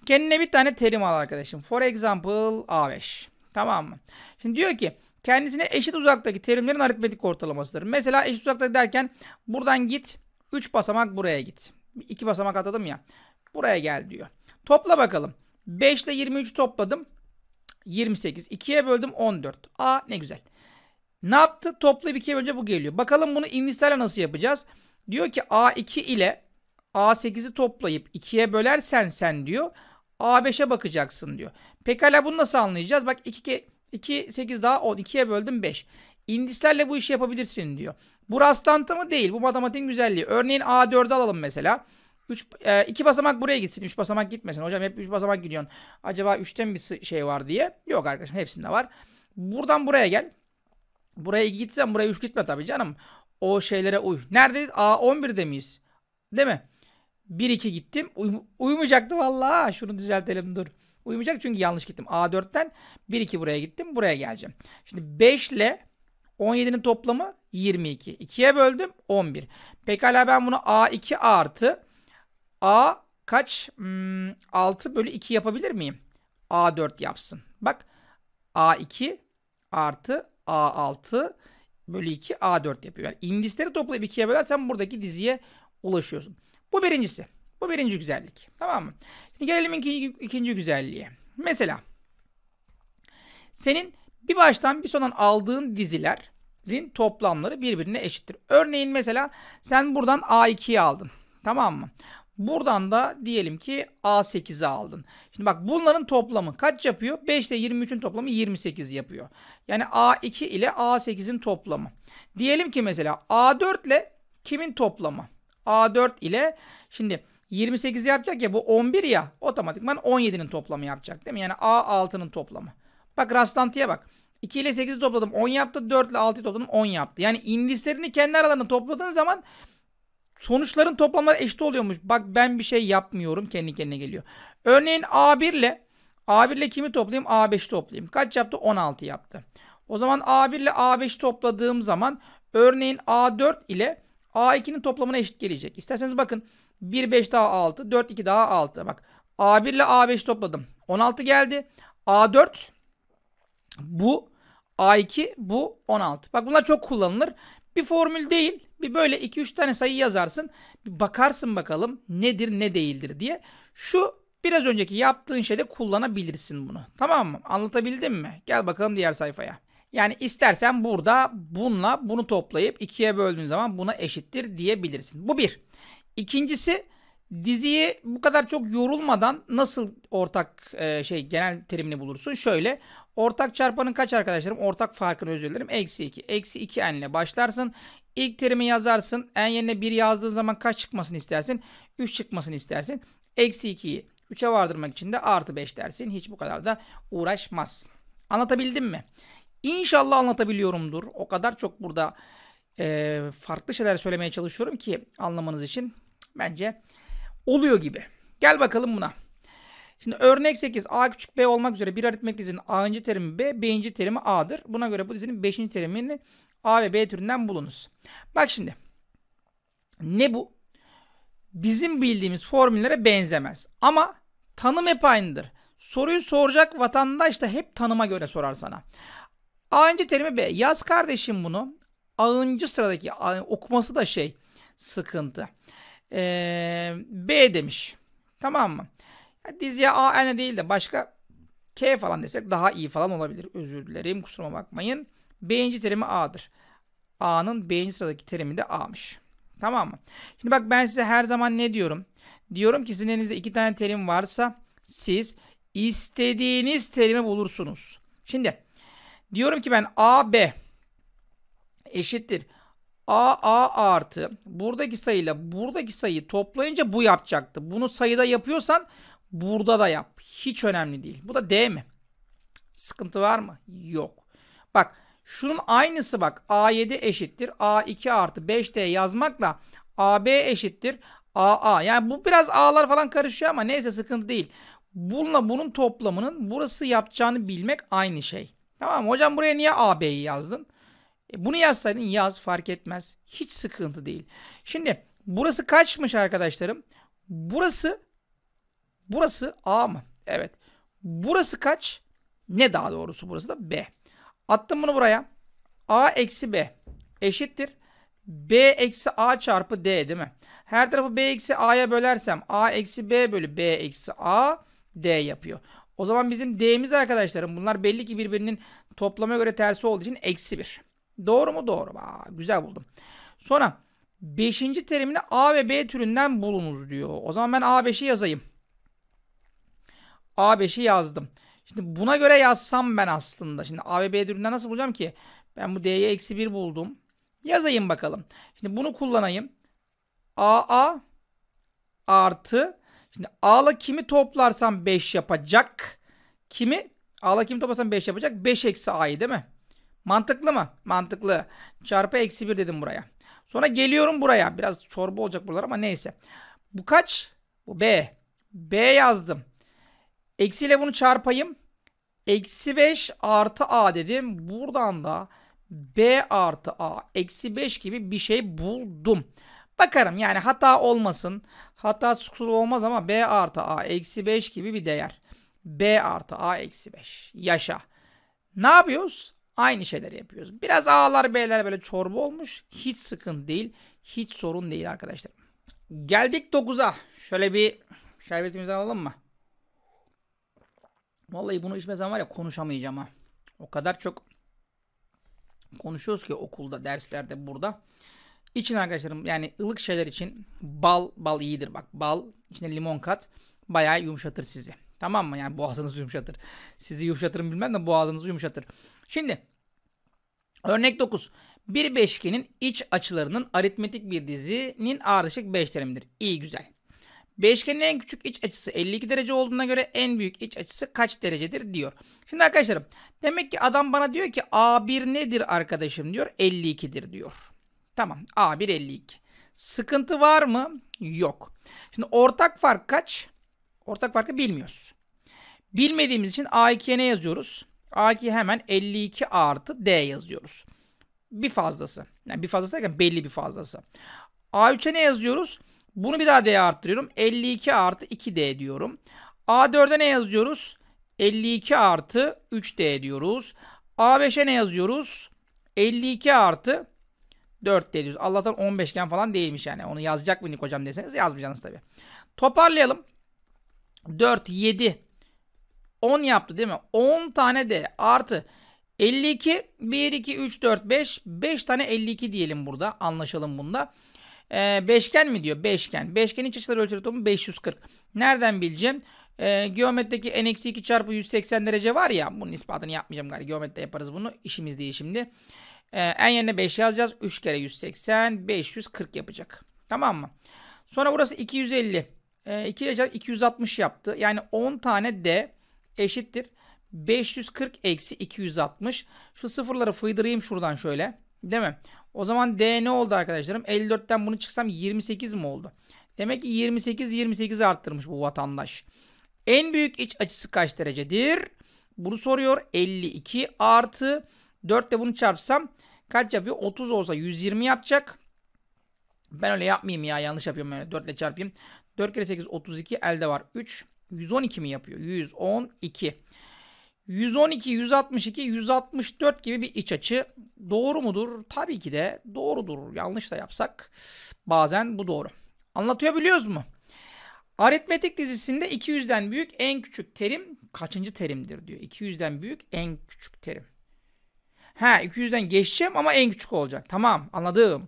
Kendine bir tane terim al arkadaşım. For example A5. Tamam mı? Şimdi diyor ki kendisine eşit uzaktaki terimlerin aritmetik ortalamasıdır. Mesela eşit uzaklık derken buradan git 3 basamak buraya git. 2 basamak atadım ya. Buraya gel diyor. Topla bakalım. 5 ile 23 topladım. 28. 2'ye böldüm 14. A ne güzel. Ne yaptı? Toplayıp 2'ye bölünce bu geliyor. Bakalım bunu inlislerle nasıl yapacağız? Diyor ki A2 ile A8'i toplayıp 2'ye bölersen sen diyor. A5'e bakacaksın diyor. Pekala bunu nasıl anlayacağız? Bak 2, 2 8 daha 10. 2'ye böldüm 5. İndislerle bu işi yapabilirsin diyor. Bu rastlantı mı? Değil. Bu matematiğin güzelliği. Örneğin A4'ü alalım mesela. 3 e, iki basamak buraya gitsin. 3 basamak gitmesin. Hocam hep 3 basamak gidiyorsun. Acaba 3'te bir şey var diye. Yok arkadaşım hepsinde var. Buradan buraya gel. Buraya gitsen buraya 3 gitme tabii canım. O şeylere uy. Neredeyiz? A11'de miyiz? Değil mi? 1-2 gittim. Uy uyumayacaktı valla. Şunu düzeltelim dur. Uyumayacak çünkü yanlış gittim. A4'ten 1-2 buraya gittim. Buraya geleceğim. Şimdi 5 ile 17'nin toplamı 22. 2'ye böldüm 11. Pekala ben bunu A2 artı A kaç? Hmm, 6 bölü 2 yapabilir miyim? A4 yapsın. Bak A2 artı A6 bölü 2 A4 yapıyor. Yani indisleri toplayıp ikiye bölersen buradaki diziye ulaşıyorsun. Bu birincisi. Bu birinci güzellik. Tamam mı? Şimdi gelelim ikinci, ikinci güzelliğe. Mesela senin bir baştan bir sondan aldığın dizilerin toplamları birbirine eşittir. Örneğin mesela sen buradan A2'yi aldın. Tamam mı? Buradan da diyelim ki A8'i aldın. Şimdi bak bunların toplamı kaç yapıyor? 5 ile 23'ün toplamı 28 yapıyor. Yani A2 ile A8'in toplamı. Diyelim ki mesela A4 ile kimin toplamı? A4 ile şimdi 28 yapacak ya bu 11 ya otomatikman 17'nin toplamı yapacak değil mi? Yani A6'nın toplamı. Bak rastlantıya bak. 2 ile 8'i topladım 10 yaptı. 4 ile 6'yı topladım 10 yaptı. Yani indislerini kendi aralarında topladığın zaman Sonuçların toplamları eşit oluyormuş. Bak ben bir şey yapmıyorum kendi kendine geliyor. Örneğin A1 ile A1 ile kimi toplayayım? A5 toplayayım. Kaç yaptı? 16 yaptı. O zaman A1 ile A5 topladığım zaman örneğin A4 ile A2'nin toplamına eşit gelecek. İsterseniz bakın 1 5 daha 6, 4 2 daha 6. Bak A1 ile A5 topladım. 16 geldi. A4 bu A2 bu 16. Bak bunlar çok kullanılır. Bir formül değil. Bir böyle 2-3 tane sayı yazarsın. Bir bakarsın bakalım nedir ne değildir diye. Şu biraz önceki yaptığın şeyde kullanabilirsin bunu. Tamam mı? Anlatabildim mi? Gel bakalım diğer sayfaya. Yani istersen burada bununla bunu toplayıp ikiye böldüğün zaman buna eşittir diyebilirsin. Bu bir. İkincisi diziyi bu kadar çok yorulmadan nasıl ortak e, şey genel terimini bulursun? Şöyle Ortak çarpanın kaç arkadaşlarım? Ortak farkını özür dilerim. Eksi 2. Eksi 2 n ile başlarsın. İlk terimi yazarsın. En yerine 1 yazdığın zaman kaç çıkmasını istersin? 3 çıkmasını istersin. Eksi 2'yi 3'e vardırmak için de artı 5 dersin. Hiç bu kadar da uğraşmazsın. Anlatabildim mi? İnşallah anlatabiliyorumdur. O kadar çok burada e, farklı şeyler söylemeye çalışıyorum ki anlamanız için bence oluyor gibi. Gel bakalım buna. Şimdi örnek 8 a küçük b olmak üzere bir aritmetik dizinin a'ıncı terimi b, b'inci terimi a'dır. Buna göre bu dizinin 5. terimini a ve b türünden bulunuz. Bak şimdi ne bu? Bizim bildiğimiz formüllere benzemez ama tanım hep aynıdır. Soruyu soracak vatandaş da hep tanıma göre sorar sana. A'ıncı terimi B. Yaz kardeşim bunu. A'ıncı sıradaki okuması da şey sıkıntı. Ee, B demiş. Tamam mı? Diziye A N değil de başka K falan desek daha iyi falan olabilir. Özür dilerim kusuruma bakmayın. B'inci terimi A'dır. A'nın B'inci sıradaki terimi de A'mış. Tamam mı? Şimdi bak ben size her zaman ne diyorum? Diyorum ki sizin elinizde iki tane terim varsa siz istediğiniz terimi bulursunuz. Şimdi diyorum ki ben AB eşittir. AA artı buradaki sayıyla buradaki sayıyı toplayınca bu yapacaktı. Bunu sayıda yapıyorsan Burada da yap. Hiç önemli değil. Bu da D mi? Sıkıntı var mı? Yok. Bak şunun aynısı bak. A7 eşittir. A2 artı 5D yazmakla AB eşittir. AA. Yani bu biraz A'lar falan karışıyor ama neyse sıkıntı değil. Bununla bunun toplamının burası yapacağını bilmek aynı şey. Tamam Hocam buraya niye AB'yi yazdın? E bunu yazsaydın yaz fark etmez. Hiç sıkıntı değil. Şimdi burası kaçmış arkadaşlarım? Burası Burası A mı? Evet. Burası kaç? Ne daha doğrusu burası da B. Attım bunu buraya. A eksi B eşittir. B eksi A çarpı D değil mi? Her tarafı B eksi A'ya bölersem A eksi B bölü B eksi A D yapıyor. O zaman bizim D'miz arkadaşlarım bunlar belli ki birbirinin toplama göre tersi olduğu için eksi 1. Doğru mu? Doğru. Aa, güzel buldum. Sonra 5. terimini A ve B türünden bulunuz diyor. O zaman ben A5'i yazayım. A5'i yazdım. Şimdi buna göre yazsam ben aslında. Şimdi A ve B üründen nasıl bulacağım ki? Ben bu D'ye eksi 1 buldum. Yazayım bakalım. Şimdi bunu kullanayım. AA artı. Şimdi A'la kimi toplarsam 5 yapacak. Kimi? A'la kimi toplarsam 5 yapacak. 5 eksi A'yı değil mi? Mantıklı mı? Mantıklı. Çarpı eksi 1 dedim buraya. Sonra geliyorum buraya. Biraz çorba olacak buralar ama neyse. Bu kaç? Bu B. B yazdım. Eksiyle bunu çarpayım. Eksi 5 artı a dedim. Buradan da b artı a eksi 5 gibi bir şey buldum. Bakarım yani hata olmasın. Hata olmaz ama b artı a eksi 5 gibi bir değer. b artı a eksi 5. Yaşa. Ne yapıyoruz? Aynı şeyleri yapıyoruz. Biraz a'lar b'ler böyle çorba olmuş. Hiç sıkıntı değil. Hiç sorun değil arkadaşlar. Geldik 9'a. Şöyle bir şerbetimizi alalım mı? Vallahi bunu içmesem var ya konuşamayacağım ha. O kadar çok konuşuyoruz ki okulda, derslerde, burada. İçin arkadaşlarım yani ılık şeyler için bal, bal iyidir bak. Bal, içine limon kat bayağı yumuşatır sizi. Tamam mı? Yani boğazınızı yumuşatır. Sizi yumuşatırım bilmem de boğazınızı yumuşatır. Şimdi örnek 9. Bir beşgenin iç açılarının aritmetik bir dizinin ardışık beş terimidir. İyi güzel. Beşgenin en küçük iç açısı 52 derece olduğuna göre en büyük iç açısı kaç derecedir diyor. Şimdi arkadaşlarım demek ki adam bana diyor ki A1 nedir arkadaşım diyor 52'dir diyor. Tamam A1 52. Sıkıntı var mı? Yok. Şimdi ortak fark kaç? Ortak farkı bilmiyoruz. Bilmediğimiz için A2'ye ne yazıyoruz? A2 hemen 52 artı D yazıyoruz. Bir fazlası. Yani bir fazlası derken belli bir fazlası. A3'e ne yazıyoruz? Bunu bir daha D'ye arttırıyorum. 52 artı 2D diyorum. A4'e ne yazıyoruz? 52 artı 3D diyoruz. A5'e ne yazıyoruz? 52 artı 4 d diyoruz. Allah'tan 15 iken falan değilmiş yani. Onu yazacak mıydık hocam deseniz yazmayacaksınız tabi. Toparlayalım. 4, 7, 10 yaptı değil mi? 10 tane d artı 52, 1, 2, 3, 4, 5. 5 tane 52 diyelim burada. Anlaşalım bunda. E, beşgen mi diyor? Beşgen. Beşgenin iç açıları ölçüleri toplamı 540. Nereden bileceğim? E, ee, geometteki n-2 çarpı 180 derece var ya. Bunun ispatını yapmayacağım galiba. Geometride yaparız bunu. İşimiz değil şimdi. E, ee, en yerine 5 yazacağız. 3 kere 180. 540 yapacak. Tamam mı? Sonra burası 250. E, 2 ile 260 yaptı. Yani 10 tane d eşittir. 540 eksi 260. Şu sıfırları fıydırayım şuradan şöyle. Değil mi? O zaman D ne oldu arkadaşlarım? 54'ten bunu çıksam 28 mi oldu? Demek ki 28 28 arttırmış bu vatandaş. En büyük iç açısı kaç derecedir? Bunu soruyor. 52 artı 4 ile bunu çarpsam kaç yapıyor? 30 olsa 120 yapacak. Ben öyle yapmayayım ya. Yanlış yapıyorum. Yani 4 ile çarpayım. 4 kere 8 32 elde var. 3 112 mi yapıyor? 112. 112, 162, 164 gibi bir iç açı doğru mudur? Tabii ki de doğrudur. Yanlış da yapsak bazen bu doğru. Anlatıyor biliyoruz mu? Aritmetik dizisinde 200'den büyük en küçük terim kaçıncı terimdir diyor. 200'den büyük en küçük terim. Ha 200'den geçeceğim ama en küçük olacak. Tamam anladım.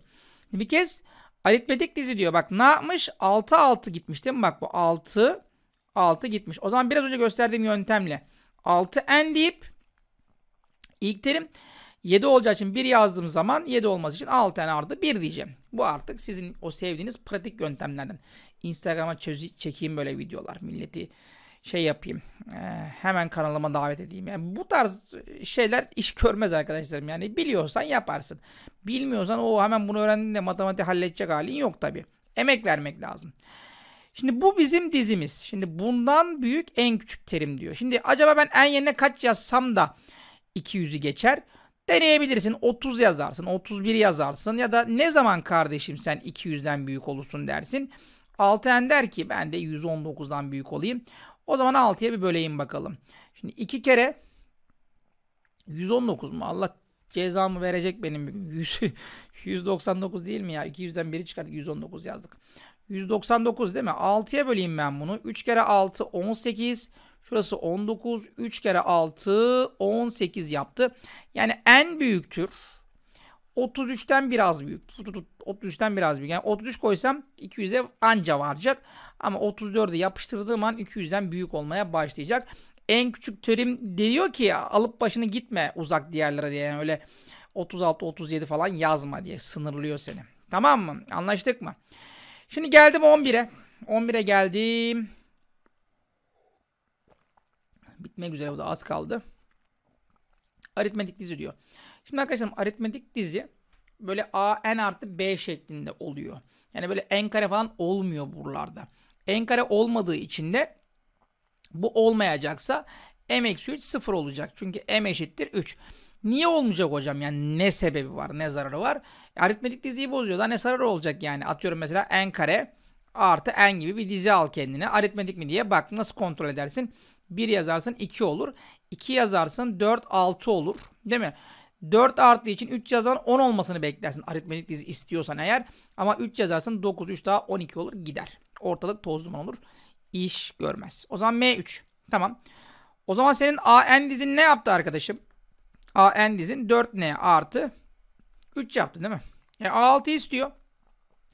Bir kez aritmetik dizi diyor. Bak ne yapmış? 6 6 gitmiş değil mi? Bak bu 6 6 gitmiş. O zaman biraz önce gösterdiğim yöntemle 6 n deyip ilk terim 7 olacağı için 1 yazdığım zaman 7 olması için 6 n artı 1 diyeceğim. Bu artık sizin o sevdiğiniz pratik yöntemlerden. Instagram'a çekeyim böyle videolar. Milleti şey yapayım. E, hemen kanalıma davet edeyim. Yani bu tarz şeyler iş görmez arkadaşlarım. Yani biliyorsan yaparsın. Bilmiyorsan o hemen bunu öğrendin de matematiği halledecek halin yok tabi. Emek vermek lazım. Şimdi bu bizim dizimiz. Şimdi bundan büyük en küçük terim diyor. Şimdi acaba ben en yerine kaç yazsam da 200'ü geçer? Deneyebilirsin. 30 yazarsın, 31 yazarsın ya da ne zaman kardeşim sen 200'den büyük olursun dersin. 6n der ki ben de 119'dan büyük olayım. O zaman 6'ya bir böleyim bakalım. Şimdi 2 kere 119 mu? Allah cezamı verecek benim 100, 199 değil mi ya? 200'den biri çıkardık 119 yazdık. 199 değil mi? 6'ya böleyim ben bunu. 3 kere 6 18. Şurası 19. 3 kere 6 18 yaptı. Yani en büyüktür. 33'ten biraz büyük. 33'ten biraz büyük. Yani 33 koysam 200'e anca varacak. Ama 34'e yapıştırdığım an 200'den büyük olmaya başlayacak. En küçük terim diyor ki alıp başını gitme uzak diğerlere diye. Yani öyle 36-37 falan yazma diye sınırlıyor seni. Tamam mı? Anlaştık mı? Şimdi geldim 11'e. 11'e geldim. Bitmek üzere bu da az kaldı. Aritmetik dizi diyor. Şimdi arkadaşlar aritmetik dizi böyle a n artı b şeklinde oluyor. Yani böyle n kare falan olmuyor buralarda. n kare olmadığı için de bu olmayacaksa m eksi 3 sıfır olacak. Çünkü m eşittir 3. Niye olmayacak hocam? Yani ne sebebi var? Ne zararı var? aritmetik diziyi bozuyor. da ne zararı olacak yani? Atıyorum mesela n kare artı n gibi bir dizi al kendine. Aritmetik mi diye bak. Nasıl kontrol edersin? 1 yazarsın 2 olur. 2 yazarsın 4 6 olur. Değil mi? 4 arttığı için 3 yazan 10 olmasını beklersin. Aritmetik dizi istiyorsan eğer. Ama 3 yazarsın 9 3 daha 12 olur gider. Ortalık toz duman olur. İş görmez. O zaman M3. Tamam. O zaman senin AN dizin ne yaptı arkadaşım? A, n dizin 4N artı 3 yaptı değil mi? E, A6 istiyor.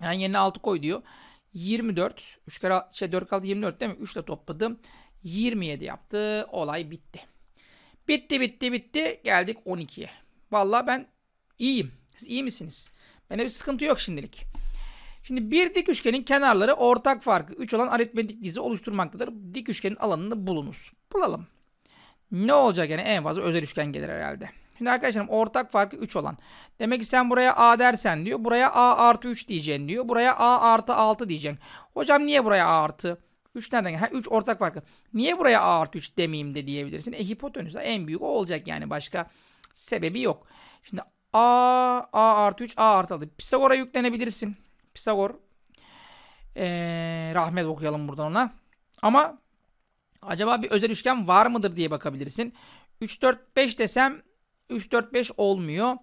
Yani yerine 6 koy diyor. 24. 3 kere şey 4 kaldı 24 değil mi? 3 ile topladım. 27 yaptı. Olay bitti. Bitti bitti bitti. Geldik 12'ye. vallahi ben iyiyim. Siz iyi misiniz? Bende bir sıkıntı yok şimdilik. Şimdi bir dik üçgenin kenarları ortak farkı 3 olan aritmetik dizi oluşturmaktadır. Dik üçgenin alanını bulunuz. Bulalım. Ne olacak yani en fazla özel üçgen gelir herhalde. Şimdi arkadaşlarım ortak farkı 3 olan. Demek ki sen buraya A dersen diyor. Buraya A artı 3 diyeceksin diyor. Buraya A artı 6 diyeceksin. Hocam niye buraya A artı 3 nereden? Ha 3 ortak farkı. Niye buraya A artı 3 demeyeyim de diyebilirsin. E hipotenüs en büyük o olacak yani. Başka sebebi yok. Şimdi A, A artı 3, A artı 6. Pisagor'a yüklenebilirsin. Pisagor. Ee, rahmet okuyalım buradan ona. Ama Acaba bir özel üçgen var mıdır diye bakabilirsin. 3 4 5 desem 3 4 5 olmuyor.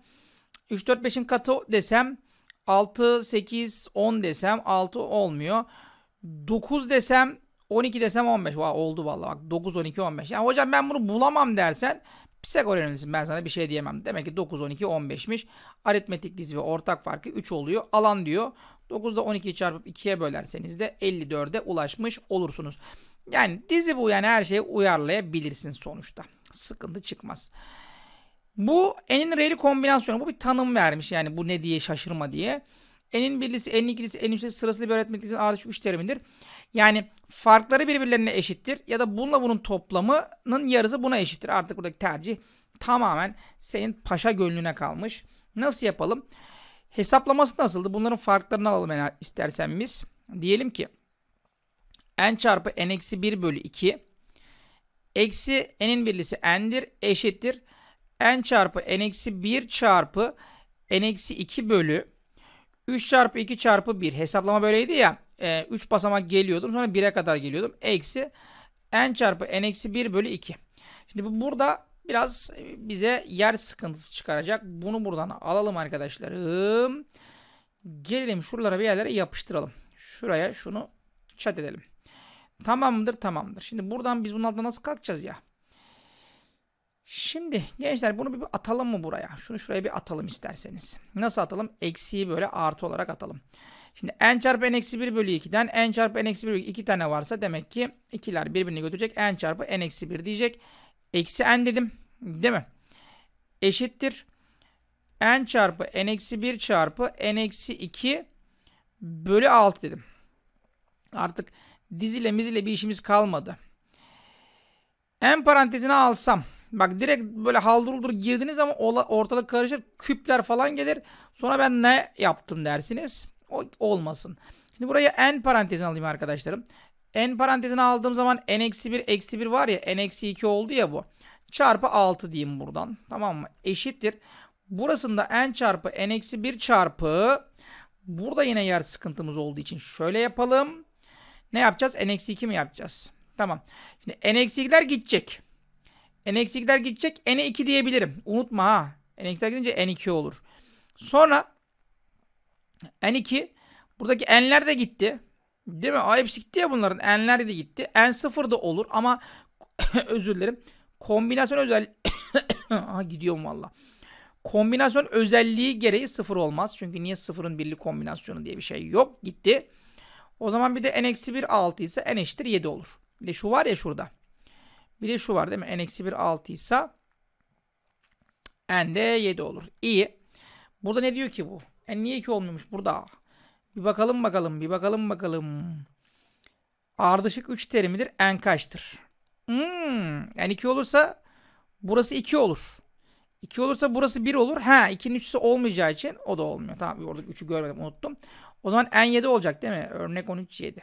3 4 5'in katı desem 6 8 10 desem 6 olmuyor. 9 desem 12 desem 15. Vay, oldu vallahi bak 9 12 15. Yani hocam ben bunu bulamam dersen Pisagor öğrenilsin ben sana bir şey diyemem. Demek ki 9 12 15'miş. Aritmetik dizi ve ortak farkı 3 oluyor. Alan diyor. 9'da 12'yi çarpıp 2'ye bölerseniz de 54'e ulaşmış olursunuz. Yani dizi bu yani her şeyi uyarlayabilirsin sonuçta. Sıkıntı çıkmaz. Bu enin reyli kombinasyonu. Bu bir tanım vermiş yani bu ne diye şaşırma diye. Enin birlisi, enin ikilisi, enin üçlüsü sırasıyla bir öğretmenliklisinin ağırlığı üç terimidir. Yani farkları birbirlerine eşittir ya da bununla bunun toplamının yarısı buna eşittir. Artık buradaki tercih tamamen senin paşa gönlüne kalmış. Nasıl yapalım? Hesaplaması nasıldı? Bunların farklarını alalım yani istersen biz. Diyelim ki n çarpı n eksi 1 bölü 2 eksi n'in birlisi n'dir eşittir n çarpı n eksi 1 çarpı n eksi 2 bölü 3 çarpı 2 çarpı 1 hesaplama böyleydi ya 3 e, basamak geliyordum sonra 1'e kadar geliyordum eksi n çarpı n eksi 1 bölü 2 şimdi bu burada biraz e, bize yer sıkıntısı çıkaracak bunu buradan alalım arkadaşlarım gelelim şuralara bir yerlere yapıştıralım şuraya şunu çat edelim Tamamdır tamamdır. Şimdi buradan biz bunun altına nasıl kalkacağız ya? Şimdi gençler bunu bir atalım mı buraya? Şunu şuraya bir atalım isterseniz. Nasıl atalım? Eksiyi böyle artı olarak atalım. Şimdi n çarpı n eksi 1 bölü 2'den n çarpı n eksi 1 bölü 2 tane varsa demek ki ikiler birbirini götürecek. n çarpı n eksi 1 diyecek. Eksi n dedim. Değil mi? Eşittir. n çarpı n eksi 1 çarpı n eksi 2 bölü 6 dedim. Artık Diziyle miziyle bir işimiz kalmadı. En parantezine alsam. Bak direkt böyle halduruldur girdiniz ama ortalık karışır. Küpler falan gelir. Sonra ben ne yaptım dersiniz. O olmasın. Şimdi buraya en parantezine alayım arkadaşlarım. En parantezine aldığım zaman n-1 eksi 1 var ya n-2 oldu ya bu. Çarpı 6 diyeyim buradan. Tamam mı? Eşittir. Burasında n çarpı n-1 çarpı burada yine yer sıkıntımız olduğu için şöyle yapalım. Ne yapacağız? n-2 mi yapacağız? Tamam. Şimdi n-2'ler gidecek. n-2'ler gidecek. n2 diyebilirim. Unutma ha. n-2'ler gidince n2 olur. Sonra n2 buradaki n'ler de gitti. Değil mi? A hepsi gitti ya bunların. N'ler de gitti. N0 da olur ama özür dilerim. Kombinasyon özelliği Aha gidiyorum valla. Kombinasyon özelliği gereği sıfır olmaz. Çünkü niye sıfırın birli kombinasyonu diye bir şey yok. Gitti. O zaman bir de n-1 6 ise n eşittir 7 olur. Bir de şu var ya şurada. Bir de şu var değil mi? n-1 6 ise n de 7 olur. İyi. Burada ne diyor ki bu? N e niye 2 olmuyormuş burada? Bir bakalım bakalım. Bir bakalım bakalım. Ardışık 3 terimidir. N kaçtır? Hmm. Yani 2 olursa burası 2 olur. 2 olursa burası 1 olur. Ha 2'nin 3'sü olmayacağı için o da olmuyor. Tamam gördük 3'ü görmedim unuttum. O zaman N7 olacak değil mi? Örnek 13 7.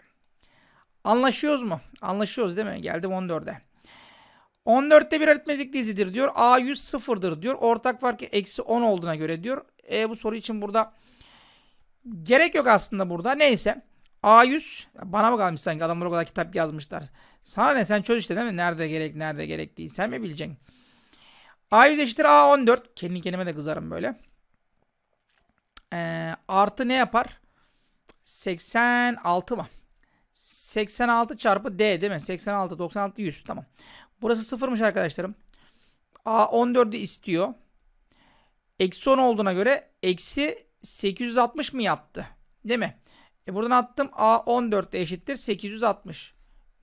Anlaşıyoruz mu? Anlaşıyoruz değil mi? Geldim 14'e. 14'te bir aritmetik dizidir diyor. A 100 sıfırdır diyor. Ortak farkı eksi 10 olduğuna göre diyor. E, bu soru için burada gerek yok aslında burada. Neyse. A 100 bana mı kalmış sanki adamlar o kadar kitap yazmışlar. Sana ne sen çöz işte değil mi? Nerede gerek nerede gerek değil. Sen mi bileceksin? A 100 eşittir A 14. Kendi kendime de kızarım böyle. Ee, artı ne yapar? 86 mı? 86 çarpı D değil mi? 86, 96, 100. Tamam. Burası sıfırmış arkadaşlarım. A 14'ü istiyor. Eksi 10 olduğuna göre eksi 860 mı yaptı? Değil mi? E buradan attım. A 14 eşittir. 860.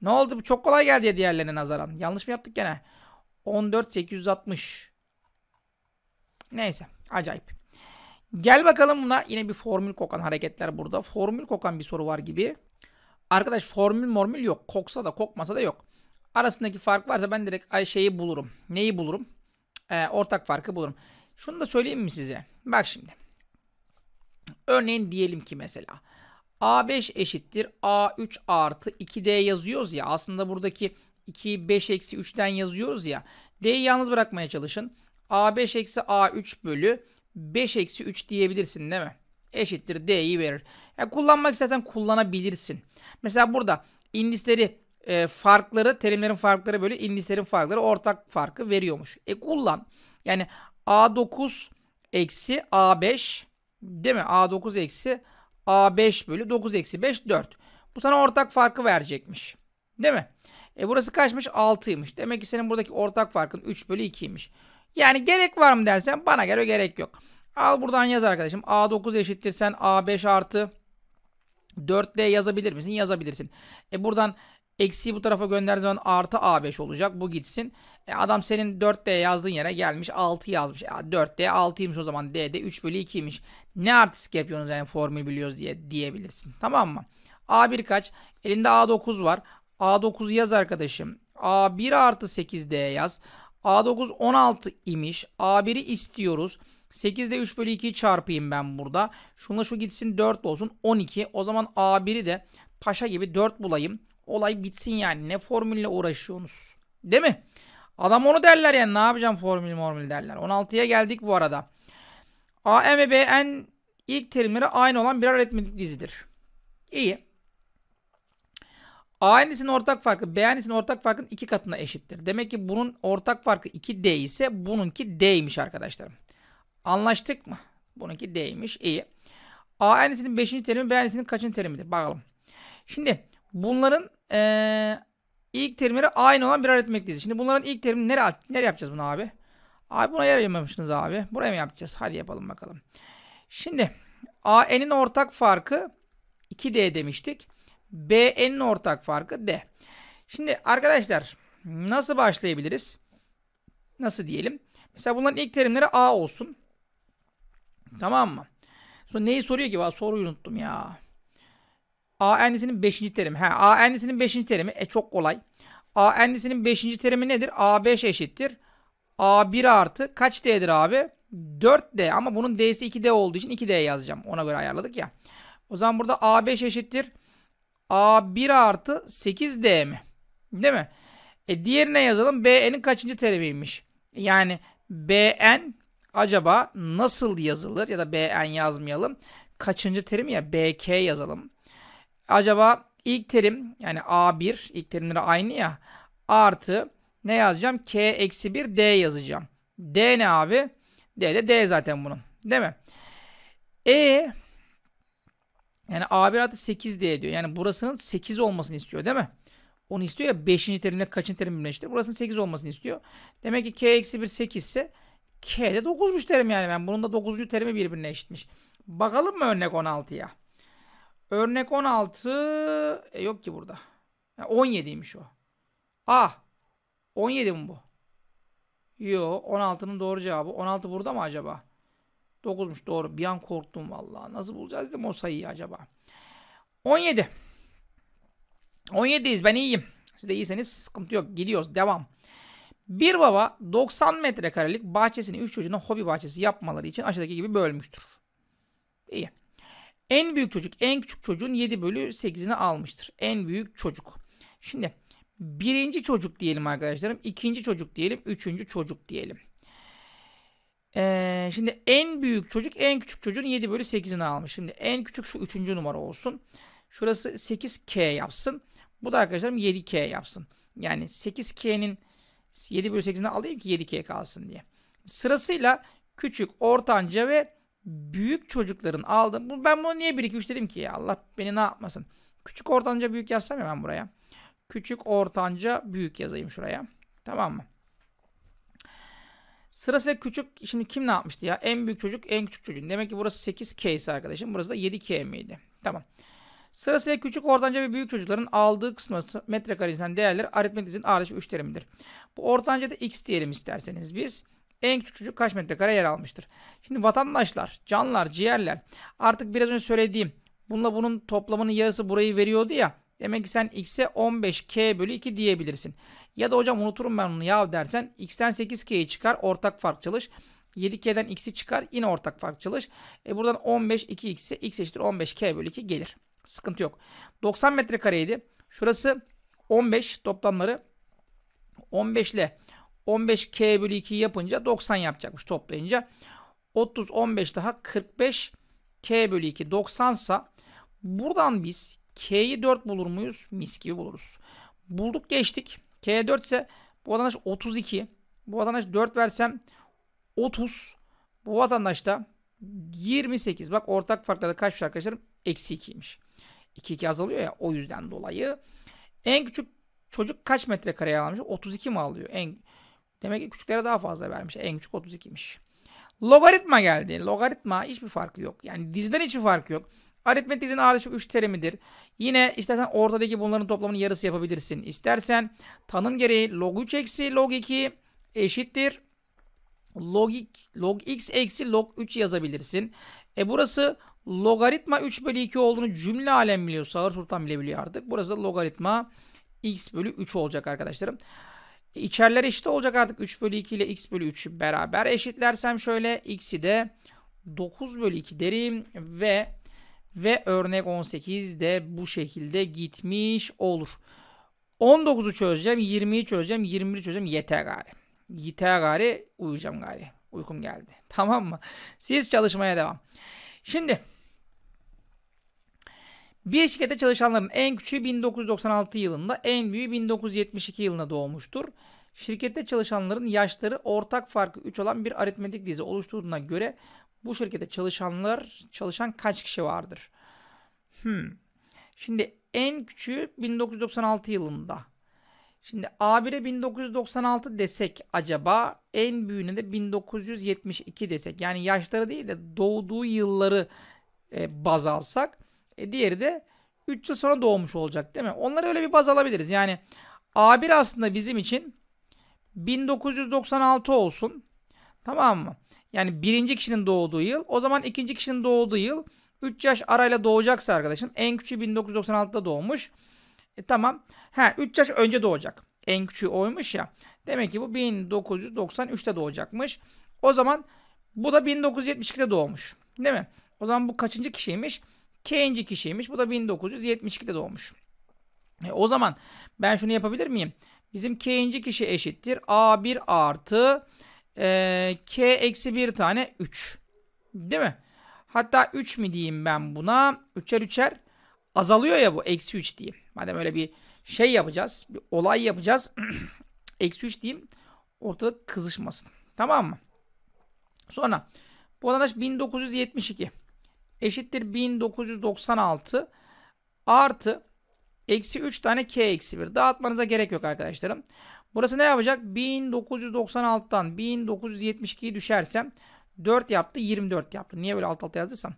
Ne oldu? Bu çok kolay geldi ya diğerlerine nazaran. Yanlış mı yaptık gene? 14, 860. Neyse. Acayip. Gel bakalım buna. Yine bir formül kokan hareketler burada. Formül kokan bir soru var gibi. Arkadaş formül mormül yok. Koksa da kokmasa da yok. Arasındaki fark varsa ben direkt şeyi bulurum. Neyi bulurum? Ee, ortak farkı bulurum. Şunu da söyleyeyim mi size? Bak şimdi. Örneğin diyelim ki mesela. A5 eşittir. A3 artı 2D yazıyoruz ya. Aslında buradaki 2 5 eksi 3'ten yazıyoruz ya. D'yi yalnız bırakmaya çalışın. A5 eksi A3 bölü 5 eksi 3 diyebilirsin değil mi? Eşittir D'yi verir. Yani kullanmak istersen kullanabilirsin. Mesela burada indisleri e, farkları, terimlerin farkları böyle indislerin farkları ortak farkı veriyormuş. E kullan. Yani A9 eksi A5 değil mi? A9 eksi A5 bölü 9 eksi 5 4. Bu sana ortak farkı verecekmiş. Değil mi? E burası kaçmış? 6'ymış. Demek ki senin buradaki ortak farkın 3 bölü 2'ymiş. Yani gerek var mı dersen bana göre gerek yok. Al buradan yaz arkadaşım. A9 eşittir sen A5 artı 4D yazabilir misin? Yazabilirsin. E buradan eksi bu tarafa gönderdiğin zaman artı A5 olacak. Bu gitsin. E adam senin 4D yazdığın yere gelmiş 6 yazmış. Ya 4D 6'ymış o zaman D'de 3 bölü 2'ymiş. Ne artistik yapıyorsunuz yani formül biliyoruz diye diyebilirsin. Tamam mı? A1 kaç? Elinde A9 var. A9 yaz arkadaşım. A1 artı 8D yaz. A9 16 imiş. A1'i istiyoruz. 8 ile 3 bölü 2'yi çarpayım ben burada. Şunla şu gitsin 4 olsun. 12. O zaman A1'i de paşa gibi 4 bulayım. Olay bitsin yani. Ne formülle uğraşıyorsunuz? Değil mi? Adam onu derler yani. Ne yapacağım formül formül derler. 16'ya geldik bu arada. A, M ve B, N ilk terimleri aynı olan birer aritmetik dizidir. İyi. A'nisinin ortak farkı B'nisinin ortak farkının iki katına eşittir. Demek ki bunun ortak farkı 2D ise bununki D'ymiş arkadaşlarım. Anlaştık mı? Bununki D'ymiş. İyi. A'nisinin 5. terimi B'nisinin kaçıncı terimidir? Bakalım. Şimdi bunların ee, ilk terimleri aynı olan birer etmekteyiz. Şimdi bunların ilk terimini nereye, nereye yapacağız bunu abi? Abi buna yer ayırmamışsınız abi. Buraya mı yapacağız? Hadi yapalım bakalım. Şimdi A'nın ortak farkı 2D demiştik. BN'in ortak farkı D. Şimdi arkadaşlar nasıl başlayabiliriz? Nasıl diyelim? Mesela bunların ilk terimleri A olsun. Tamam mı? Sonra neyi soruyor ki? Soruyu unuttum ya. A endisinin 5. terimi. Ha, A endisinin 5. terimi. E çok kolay. A endisinin 5. terimi nedir? A5 eşittir. A1 artı kaç D'dir abi? 4D ama bunun D'si 2D olduğu için 2D yazacağım. Ona göre ayarladık ya. O zaman burada A5 eşittir. A1 artı 8D mi? Değil mi? E diğerine yazalım. BN'in kaçıncı terimiymiş? Yani BN acaba nasıl yazılır? Ya da BN yazmayalım. Kaçıncı terim ya? BK yazalım. Acaba ilk terim yani A1 ilk terimleri aynı ya. Artı ne yazacağım? K eksi 1 D yazacağım. D ne abi? D de D zaten bunun. Değil mi? E yani A1 artı 8 diye diyor. Yani burasının 8 olmasını istiyor değil mi? Onu istiyor ya 5. terimle kaçıncı terim birleştir? Burasının 8 olmasını istiyor. Demek ki K eksi 1 8 ise K de 9'muş terim yani. ben. Bunun da 9. terimi birbirine eşitmiş. Bakalım mı örnek 16'ya? Örnek 16 e, yok ki burada. Yani 17'ymiş o. A 17 mi bu? Yo 16'nın doğru cevabı. 16 burada mı acaba? 9'muş doğru. Bir an korktum vallahi. Nasıl bulacağız dedim o sayıyı acaba. 17. 17'yiz ben iyiyim. Siz de iyiseniz sıkıntı yok. Gidiyoruz devam. Bir baba 90 metrekarelik bahçesini 3 çocuğuna hobi bahçesi yapmaları için aşağıdaki gibi bölmüştür. İyi. En büyük çocuk en küçük çocuğun 7 bölü 8'ini almıştır. En büyük çocuk. Şimdi birinci çocuk diyelim arkadaşlarım. ikinci çocuk diyelim. Üçüncü çocuk diyelim. Ee, şimdi en büyük çocuk en küçük çocuğun 7 bölü 8'ini almış. Şimdi en küçük şu 3. numara olsun. Şurası 8K yapsın. Bu da arkadaşlarım 7K yapsın. Yani 8K'nin 7 bölü 8'ini alayım ki 7K kalsın diye. Sırasıyla küçük, ortanca ve büyük çocukların aldım. Ben bunu niye 1 2 3 dedim ki ya Allah beni ne yapmasın. Küçük ortanca büyük yazsam ya ben buraya. Küçük ortanca büyük yazayım şuraya. Tamam mı? Sırasıyla küçük şimdi kim ne yapmıştı ya? En büyük çocuk en küçük çocuğun. Demek ki burası 8K ise arkadaşım. Burası da 7K miydi? Tamam. Sırasıyla küçük, ortanca ve büyük çocukların aldığı kısmı metrekare insan değerleri aritmetik dizinin ardışık 3 terimidir. Bu ortanca da x diyelim isterseniz biz. En küçük çocuk kaç metrekare yer almıştır? Şimdi vatandaşlar, canlar, ciğerler artık biraz önce söylediğim bununla bunun toplamının yarısı burayı veriyordu ya. Demek ki sen x'e 15k bölü 2 diyebilirsin. Ya da hocam unuturum ben onu ya dersen x'ten 8k'yi çıkar ortak fark çalış. 7k'den x'i çıkar yine ortak fark çalış. E buradan 15 2x ise x eşittir 15k bölü 2 gelir. Sıkıntı yok. 90 metrekareydi. Şurası 15 toplamları 15 ile 15k bölü 2 yapınca 90 yapacakmış toplayınca. 30 15 daha 45 k bölü 2 90 sa buradan biz k'yi 4 bulur muyuz? Mis gibi buluruz. Bulduk geçtik. K 4 ise bu vatandaş 32. Bu vatandaş 4 versem 30. Bu vatandaş da 28. Bak ortak farklarda kaçmış arkadaşlarım? Eksi 2'ymiş. 2 2 azalıyor ya o yüzden dolayı. En küçük çocuk kaç metrekareye almış? 32 mi alıyor? En Demek ki küçüklere daha fazla vermiş. En küçük 32'miş. Logaritma geldi. Logaritma hiçbir farkı yok. Yani diziden hiçbir farkı yok. Aritmetik dizinin ardışık 3 terimidir. Yine istersen ortadaki bunların toplamının yarısı yapabilirsin. İstersen tanım gereği log 3 eksi log 2 eşittir. Log, log x eksi log 3 yazabilirsin. E burası logaritma 3 bölü 2 olduğunu cümle alem biliyor. Sağır sultan bile biliyor artık. Burası logaritma x bölü 3 olacak arkadaşlarım. E İçerler eşit olacak artık 3 bölü 2 ile x bölü 3'ü beraber eşitlersem şöyle x'i de 9 bölü 2 derim ve ve örnek 18 de bu şekilde gitmiş olur. 19'u çözeceğim, 20'yi çözeceğim, 21'i çözeceğim. Yeter gari. Yeter gari, uyuyacağım gari. Uykum geldi. Tamam mı? Siz çalışmaya devam. Şimdi bir şirkette çalışanların en küçüğü 1996 yılında, en büyüğü 1972 yılında doğmuştur. Şirkette çalışanların yaşları ortak farkı 3 olan bir aritmetik dizi oluşturduğuna göre bu şirkette çalışanlar çalışan kaç kişi vardır? Hmm. Şimdi en küçüğü 1996 yılında. Şimdi A1'e 1996 desek acaba en büyüğüne de 1972 desek. Yani yaşları değil de doğduğu yılları e, baz alsak. E, diğeri de 3 yıl sonra doğmuş olacak değil mi? Onları öyle bir baz alabiliriz. Yani A1 aslında bizim için 1996 olsun. Tamam mı? Yani birinci kişinin doğduğu yıl. O zaman ikinci kişinin doğduğu yıl 3 yaş arayla doğacaksa arkadaşım en küçüğü 1996'da doğmuş. E, tamam. Ha 3 yaş önce doğacak. En küçüğü oymuş ya. Demek ki bu 1993'te doğacakmış. O zaman bu da 1972'de doğmuş. Değil mi? O zaman bu kaçıncı kişiymiş? K'inci kişiymiş. Bu da 1972'de doğmuş. E, o zaman ben şunu yapabilir miyim? Bizim K'inci kişi eşittir. A1 artı ee, K eksi bir tane 3. Değil mi? Hatta 3 mi diyeyim ben buna? 3'er 3'er azalıyor ya bu. Eksi 3 diyeyim. Madem öyle bir şey yapacağız. Bir olay yapacağız. eksi 3 diyeyim. Ortalık kızışmasın. Tamam mı? Sonra bu vatandaş 1972 eşittir 1996 artı eksi 3 tane k eksi 1. Dağıtmanıza gerek yok arkadaşlarım. Burası ne yapacak? 1996'dan 1972'yi düşersem 4 yaptı 24 yaptı. Niye böyle alt alta yazdıysam.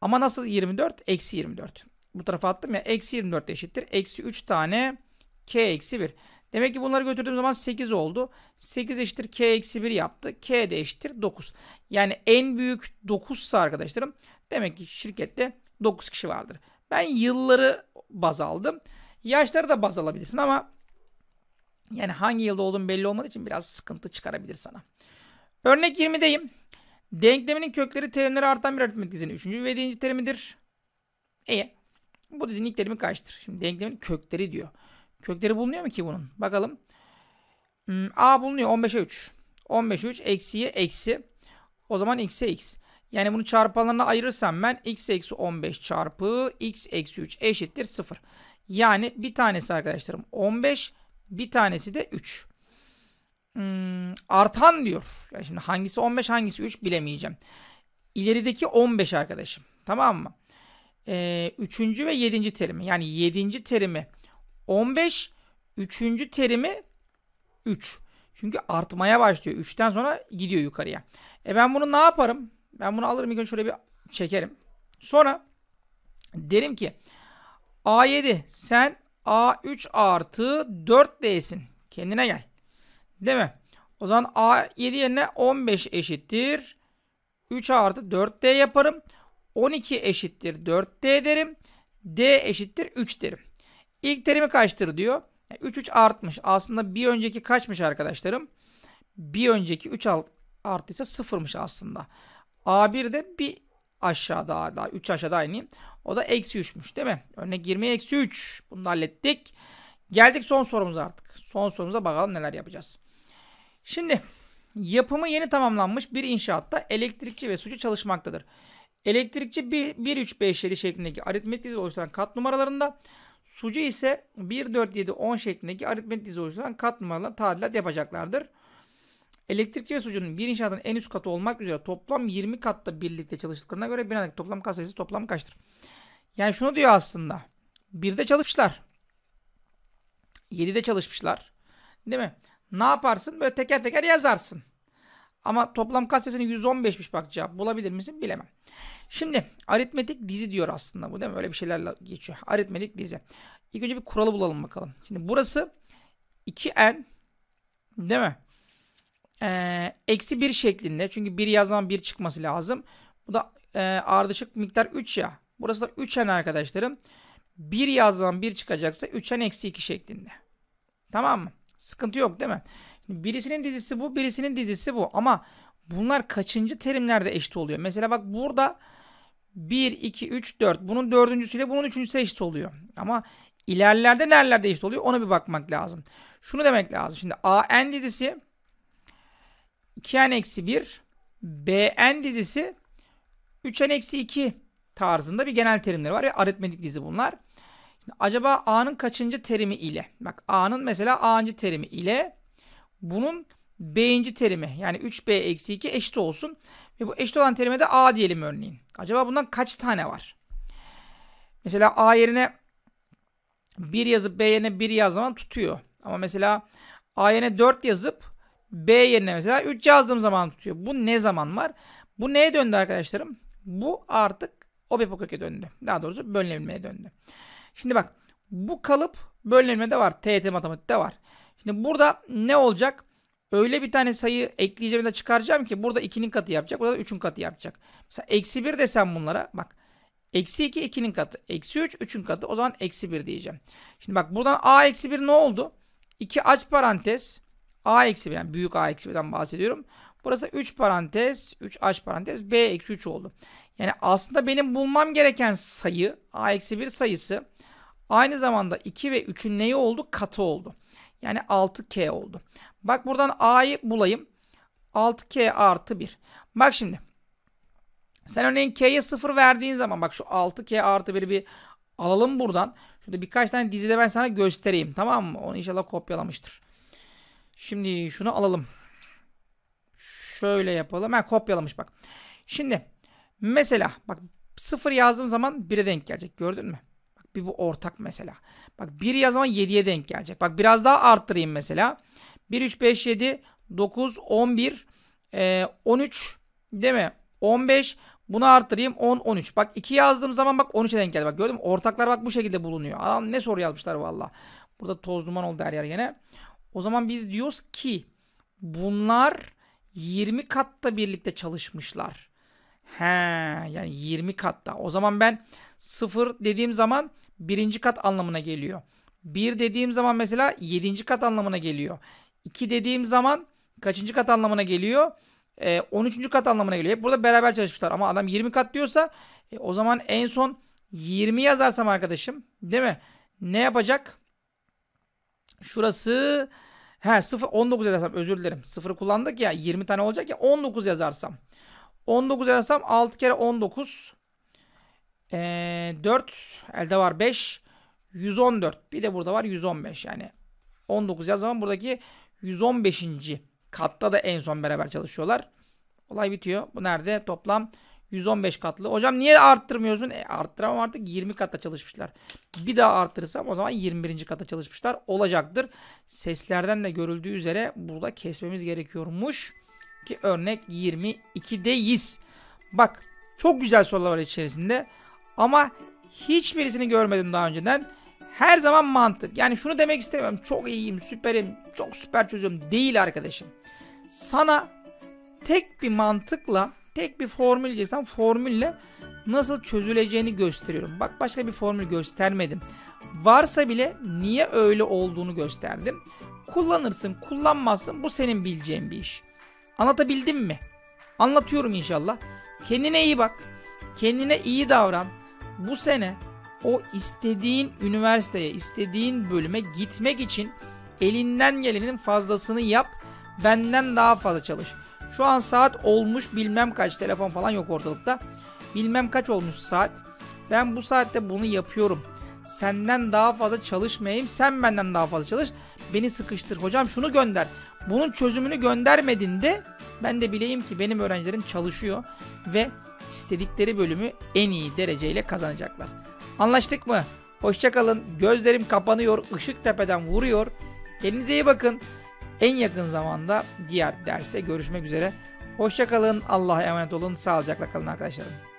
Ama nasıl 24? Eksi 24. Bu tarafa attım ya. Eksi 24 eşittir. Eksi 3 tane k eksi 1. Demek ki bunları götürdüğüm zaman 8 oldu. 8 eşittir k eksi 1 yaptı. K de eşittir 9. Yani en büyük 9 ise arkadaşlarım demek ki şirkette 9 kişi vardır. Ben yılları baz aldım. Yaşları da baz alabilirsin ama yani hangi yılda olduğum belli olmadığı için biraz sıkıntı çıkarabilir sana. Örnek 20'deyim. Denkleminin kökleri terimleri artan bir aritmetik dizinin 3. ve 7. terimidir. İyi. E, bu dizinin ilk terimi kaçtır? Şimdi denklemin kökleri diyor. Kökleri bulunuyor mu ki bunun? Bakalım. Hmm, A bulunuyor 15'e 3. 15'e 3 eksiye eksi. O zaman x'e x. Yani bunu çarpanlarına ayırırsam ben x eksi 15 çarpı x eksi 3 eşittir 0. Yani bir tanesi arkadaşlarım 15 bir tanesi de 3. Hmm, artan diyor. Yani şimdi hangisi 15 hangisi 3 bilemeyeceğim. İlerideki 15 arkadaşım. Tamam mı? Ee, üçüncü ve yedinci terimi. Yani yedinci terimi 15. Üçüncü terimi 3. Çünkü artmaya başlıyor. 3'ten sonra gidiyor yukarıya. E ben bunu ne yaparım? Ben bunu alırım ilk önce şöyle bir çekerim. Sonra derim ki A7 sen A3 artı 4 d'sin Kendine gel. Değil mi? O zaman A7 yerine 15 eşittir. 3 artı 4D yaparım. 12 eşittir 4D derim. D eşittir 3 derim. İlk terimi kaçtır diyor. 3 3 artmış. Aslında bir önceki kaçmış arkadaşlarım? Bir önceki 3 artıysa 0'mış aslında. A1 de bir aşağıda daha 3 aşağıda ineyim. O da eksi 3'müş değil mi? Örnek 20 eksi 3. Bunu da hallettik. Geldik son sorumuza artık. Son sorumuza bakalım neler yapacağız. Şimdi yapımı yeni tamamlanmış bir inşaatta elektrikçi ve suçu çalışmaktadır. Elektrikçi 1, 1 3, 5, 7 şeklindeki aritmetik dizi oluşturan kat numaralarında sucu ise 1, 4, 7, 10 şeklindeki aritmetik dizi oluşturan kat numaralarına tadilat yapacaklardır. Elektrikçi ve sucunun bir inşaatın en üst katı olmak üzere toplam 20 katta birlikte çalıştıklarına göre binadaki toplam kat sayısı toplam kaçtır? Yani şunu diyor aslında. Birde çalışmışlar. de çalışmışlar. Değil mi? Ne yaparsın? Böyle teker teker yazarsın. Ama toplam kat sayısının 115'miş bak cevap. Bulabilir misin? Bilemem. Şimdi aritmetik dizi diyor aslında bu değil mi? Öyle bir şeylerle geçiyor. Aritmetik dizi. İlk önce bir kuralı bulalım bakalım. Şimdi burası 2n değil mi? eksi 1 şeklinde. Çünkü 1 yazdan 1 çıkması lazım. Bu da e, ardışık miktar 3 ya. Burası da 3n arkadaşlarım. 1 yazdan 1 çıkacaksa 3n eksi 2 şeklinde. Tamam mı? Sıkıntı yok değil mi? Birisinin dizisi bu, birisinin dizisi bu. Ama bunlar kaçıncı terimlerde eşit oluyor? Mesela bak burada 1, 2, 3, 4. Bunun dördüncüsüyle bunun üçüncüsü eşit oluyor. Ama ilerlerde nerelerde eşit oluyor? Ona bir bakmak lazım. Şunu demek lazım. Şimdi AN dizisi 2n-1 Bn dizisi 3n-2 tarzında bir genel terimleri var ve aritmetik dizi bunlar. Şimdi acaba A'nın kaçıncı terimi ile? Bak A'nın mesela A'ncı terimi ile bunun B'inci terimi yani 3B-2 eşit olsun. Ve bu eşit olan terime de A diyelim örneğin. Acaba bundan kaç tane var? Mesela A yerine 1 yazıp B yerine 1 yazman tutuyor. Ama mesela A yerine 4 yazıp B yerine mesela 3 yazdığım zaman tutuyor. Bu ne zaman var? Bu neye döndü arkadaşlarım? Bu artık OBE köke döndü. Daha doğrusu bölünebilmeye döndü. Şimdi bak bu kalıp bölünebilmede var. TET matematikte var. Şimdi burada ne olacak? Öyle bir tane sayı ekleyeceğim de çıkaracağım ki burada 2'nin katı yapacak. Burada 3'ün katı yapacak. Mesela eksi 1 desem bunlara bak. Eksi 2 2'nin katı. Eksi 3 3'ün katı. O zaman eksi 1 diyeceğim. Şimdi bak buradan a eksi 1 ne oldu? 2 aç parantez. A eksi 1 yani büyük A eksi 1'den bahsediyorum. Burası da 3 parantez 3 aç parantez B eksi 3 oldu. Yani aslında benim bulmam gereken sayı A eksi 1 sayısı aynı zamanda 2 ve 3'ün neyi oldu? Katı oldu. Yani 6K oldu. Bak buradan A'yı bulayım. 6K artı 1. Bak şimdi. Sen örneğin K'ye 0 verdiğin zaman bak şu 6K artı 1'i bir alalım buradan. Şurada birkaç tane dizide ben sana göstereyim. Tamam mı? Onu inşallah kopyalamıştır. Şimdi şunu alalım. Şöyle yapalım. Ben kopyalamış bak. Şimdi mesela bak sıfır yazdığım zaman 1'e denk gelecek. Gördün mü? Bak bir bu ortak mesela. Bak 1 yazdığım zaman 7'ye denk gelecek. Bak biraz daha arttırayım mesela. 1, 3, 5, 7, 9, 11, 13 değil mi? 15. Bunu arttırayım 10, 13. Bak 2 yazdığım zaman bak 13'e denk geldi. Bak gördün mü? Ortaklar bak bu şekilde bulunuyor. Adam ne soru yazmışlar valla. Burada toz duman oldu her yer yine. O zaman biz diyoruz ki bunlar 20 katta birlikte çalışmışlar. He yani 20 katta. O zaman ben 0 dediğim zaman birinci kat anlamına geliyor. 1 dediğim zaman mesela 7. kat anlamına geliyor. 2 dediğim zaman kaçıncı kat anlamına geliyor? E, ee, 13. kat anlamına geliyor. Hep burada beraber çalışmışlar ama adam 20 kat diyorsa e, o zaman en son 20 yazarsam arkadaşım değil mi? Ne yapacak? Şurası he 0 19 yazarsam özür dilerim. 0 kullandık ya 20 tane olacak ya 19 yazarsam. 19 yazarsam 6 kere 19 ee, 4 elde var 5 114. Bir de burada var 115 yani. 19 yaz zaman buradaki 115. katta da en son beraber çalışıyorlar. Olay bitiyor. Bu nerede? Toplam 115 katlı. Hocam niye arttırmıyorsun? E, arttıramam artık 20 kata çalışmışlar. Bir daha arttırırsam o zaman 21. kata çalışmışlar olacaktır. Seslerden de görüldüğü üzere burada kesmemiz gerekiyormuş. Ki örnek 22'deyiz. Bak çok güzel sorular var içerisinde. Ama hiçbirisini görmedim daha önceden. Her zaman mantık. Yani şunu demek istemiyorum. Çok iyiyim, süperim, çok süper çözüyorum. Değil arkadaşım. Sana tek bir mantıkla Tek bir formül diyeceksen formülle nasıl çözüleceğini gösteriyorum. Bak başka bir formül göstermedim. Varsa bile niye öyle olduğunu gösterdim. Kullanırsın kullanmazsın bu senin bileceğin bir iş. Anlatabildim mi? Anlatıyorum inşallah. Kendine iyi bak. Kendine iyi davran. Bu sene o istediğin üniversiteye, istediğin bölüme gitmek için elinden gelenin fazlasını yap. Benden daha fazla çalış. Şu an saat olmuş bilmem kaç telefon falan yok ortalıkta. Bilmem kaç olmuş saat. Ben bu saatte bunu yapıyorum. Senden daha fazla çalışmayayım. Sen benden daha fazla çalış. Beni sıkıştır. Hocam şunu gönder. Bunun çözümünü göndermedin de ben de bileyim ki benim öğrencilerim çalışıyor ve istedikleri bölümü en iyi dereceyle kazanacaklar. Anlaştık mı? Hoşçakalın. Gözlerim kapanıyor. Işık tepeden vuruyor. Kendinize iyi bakın. En yakın zamanda diğer derste görüşmek üzere. Hoşçakalın, Allah'a emanet olun, sağlıcakla kalın arkadaşlarım.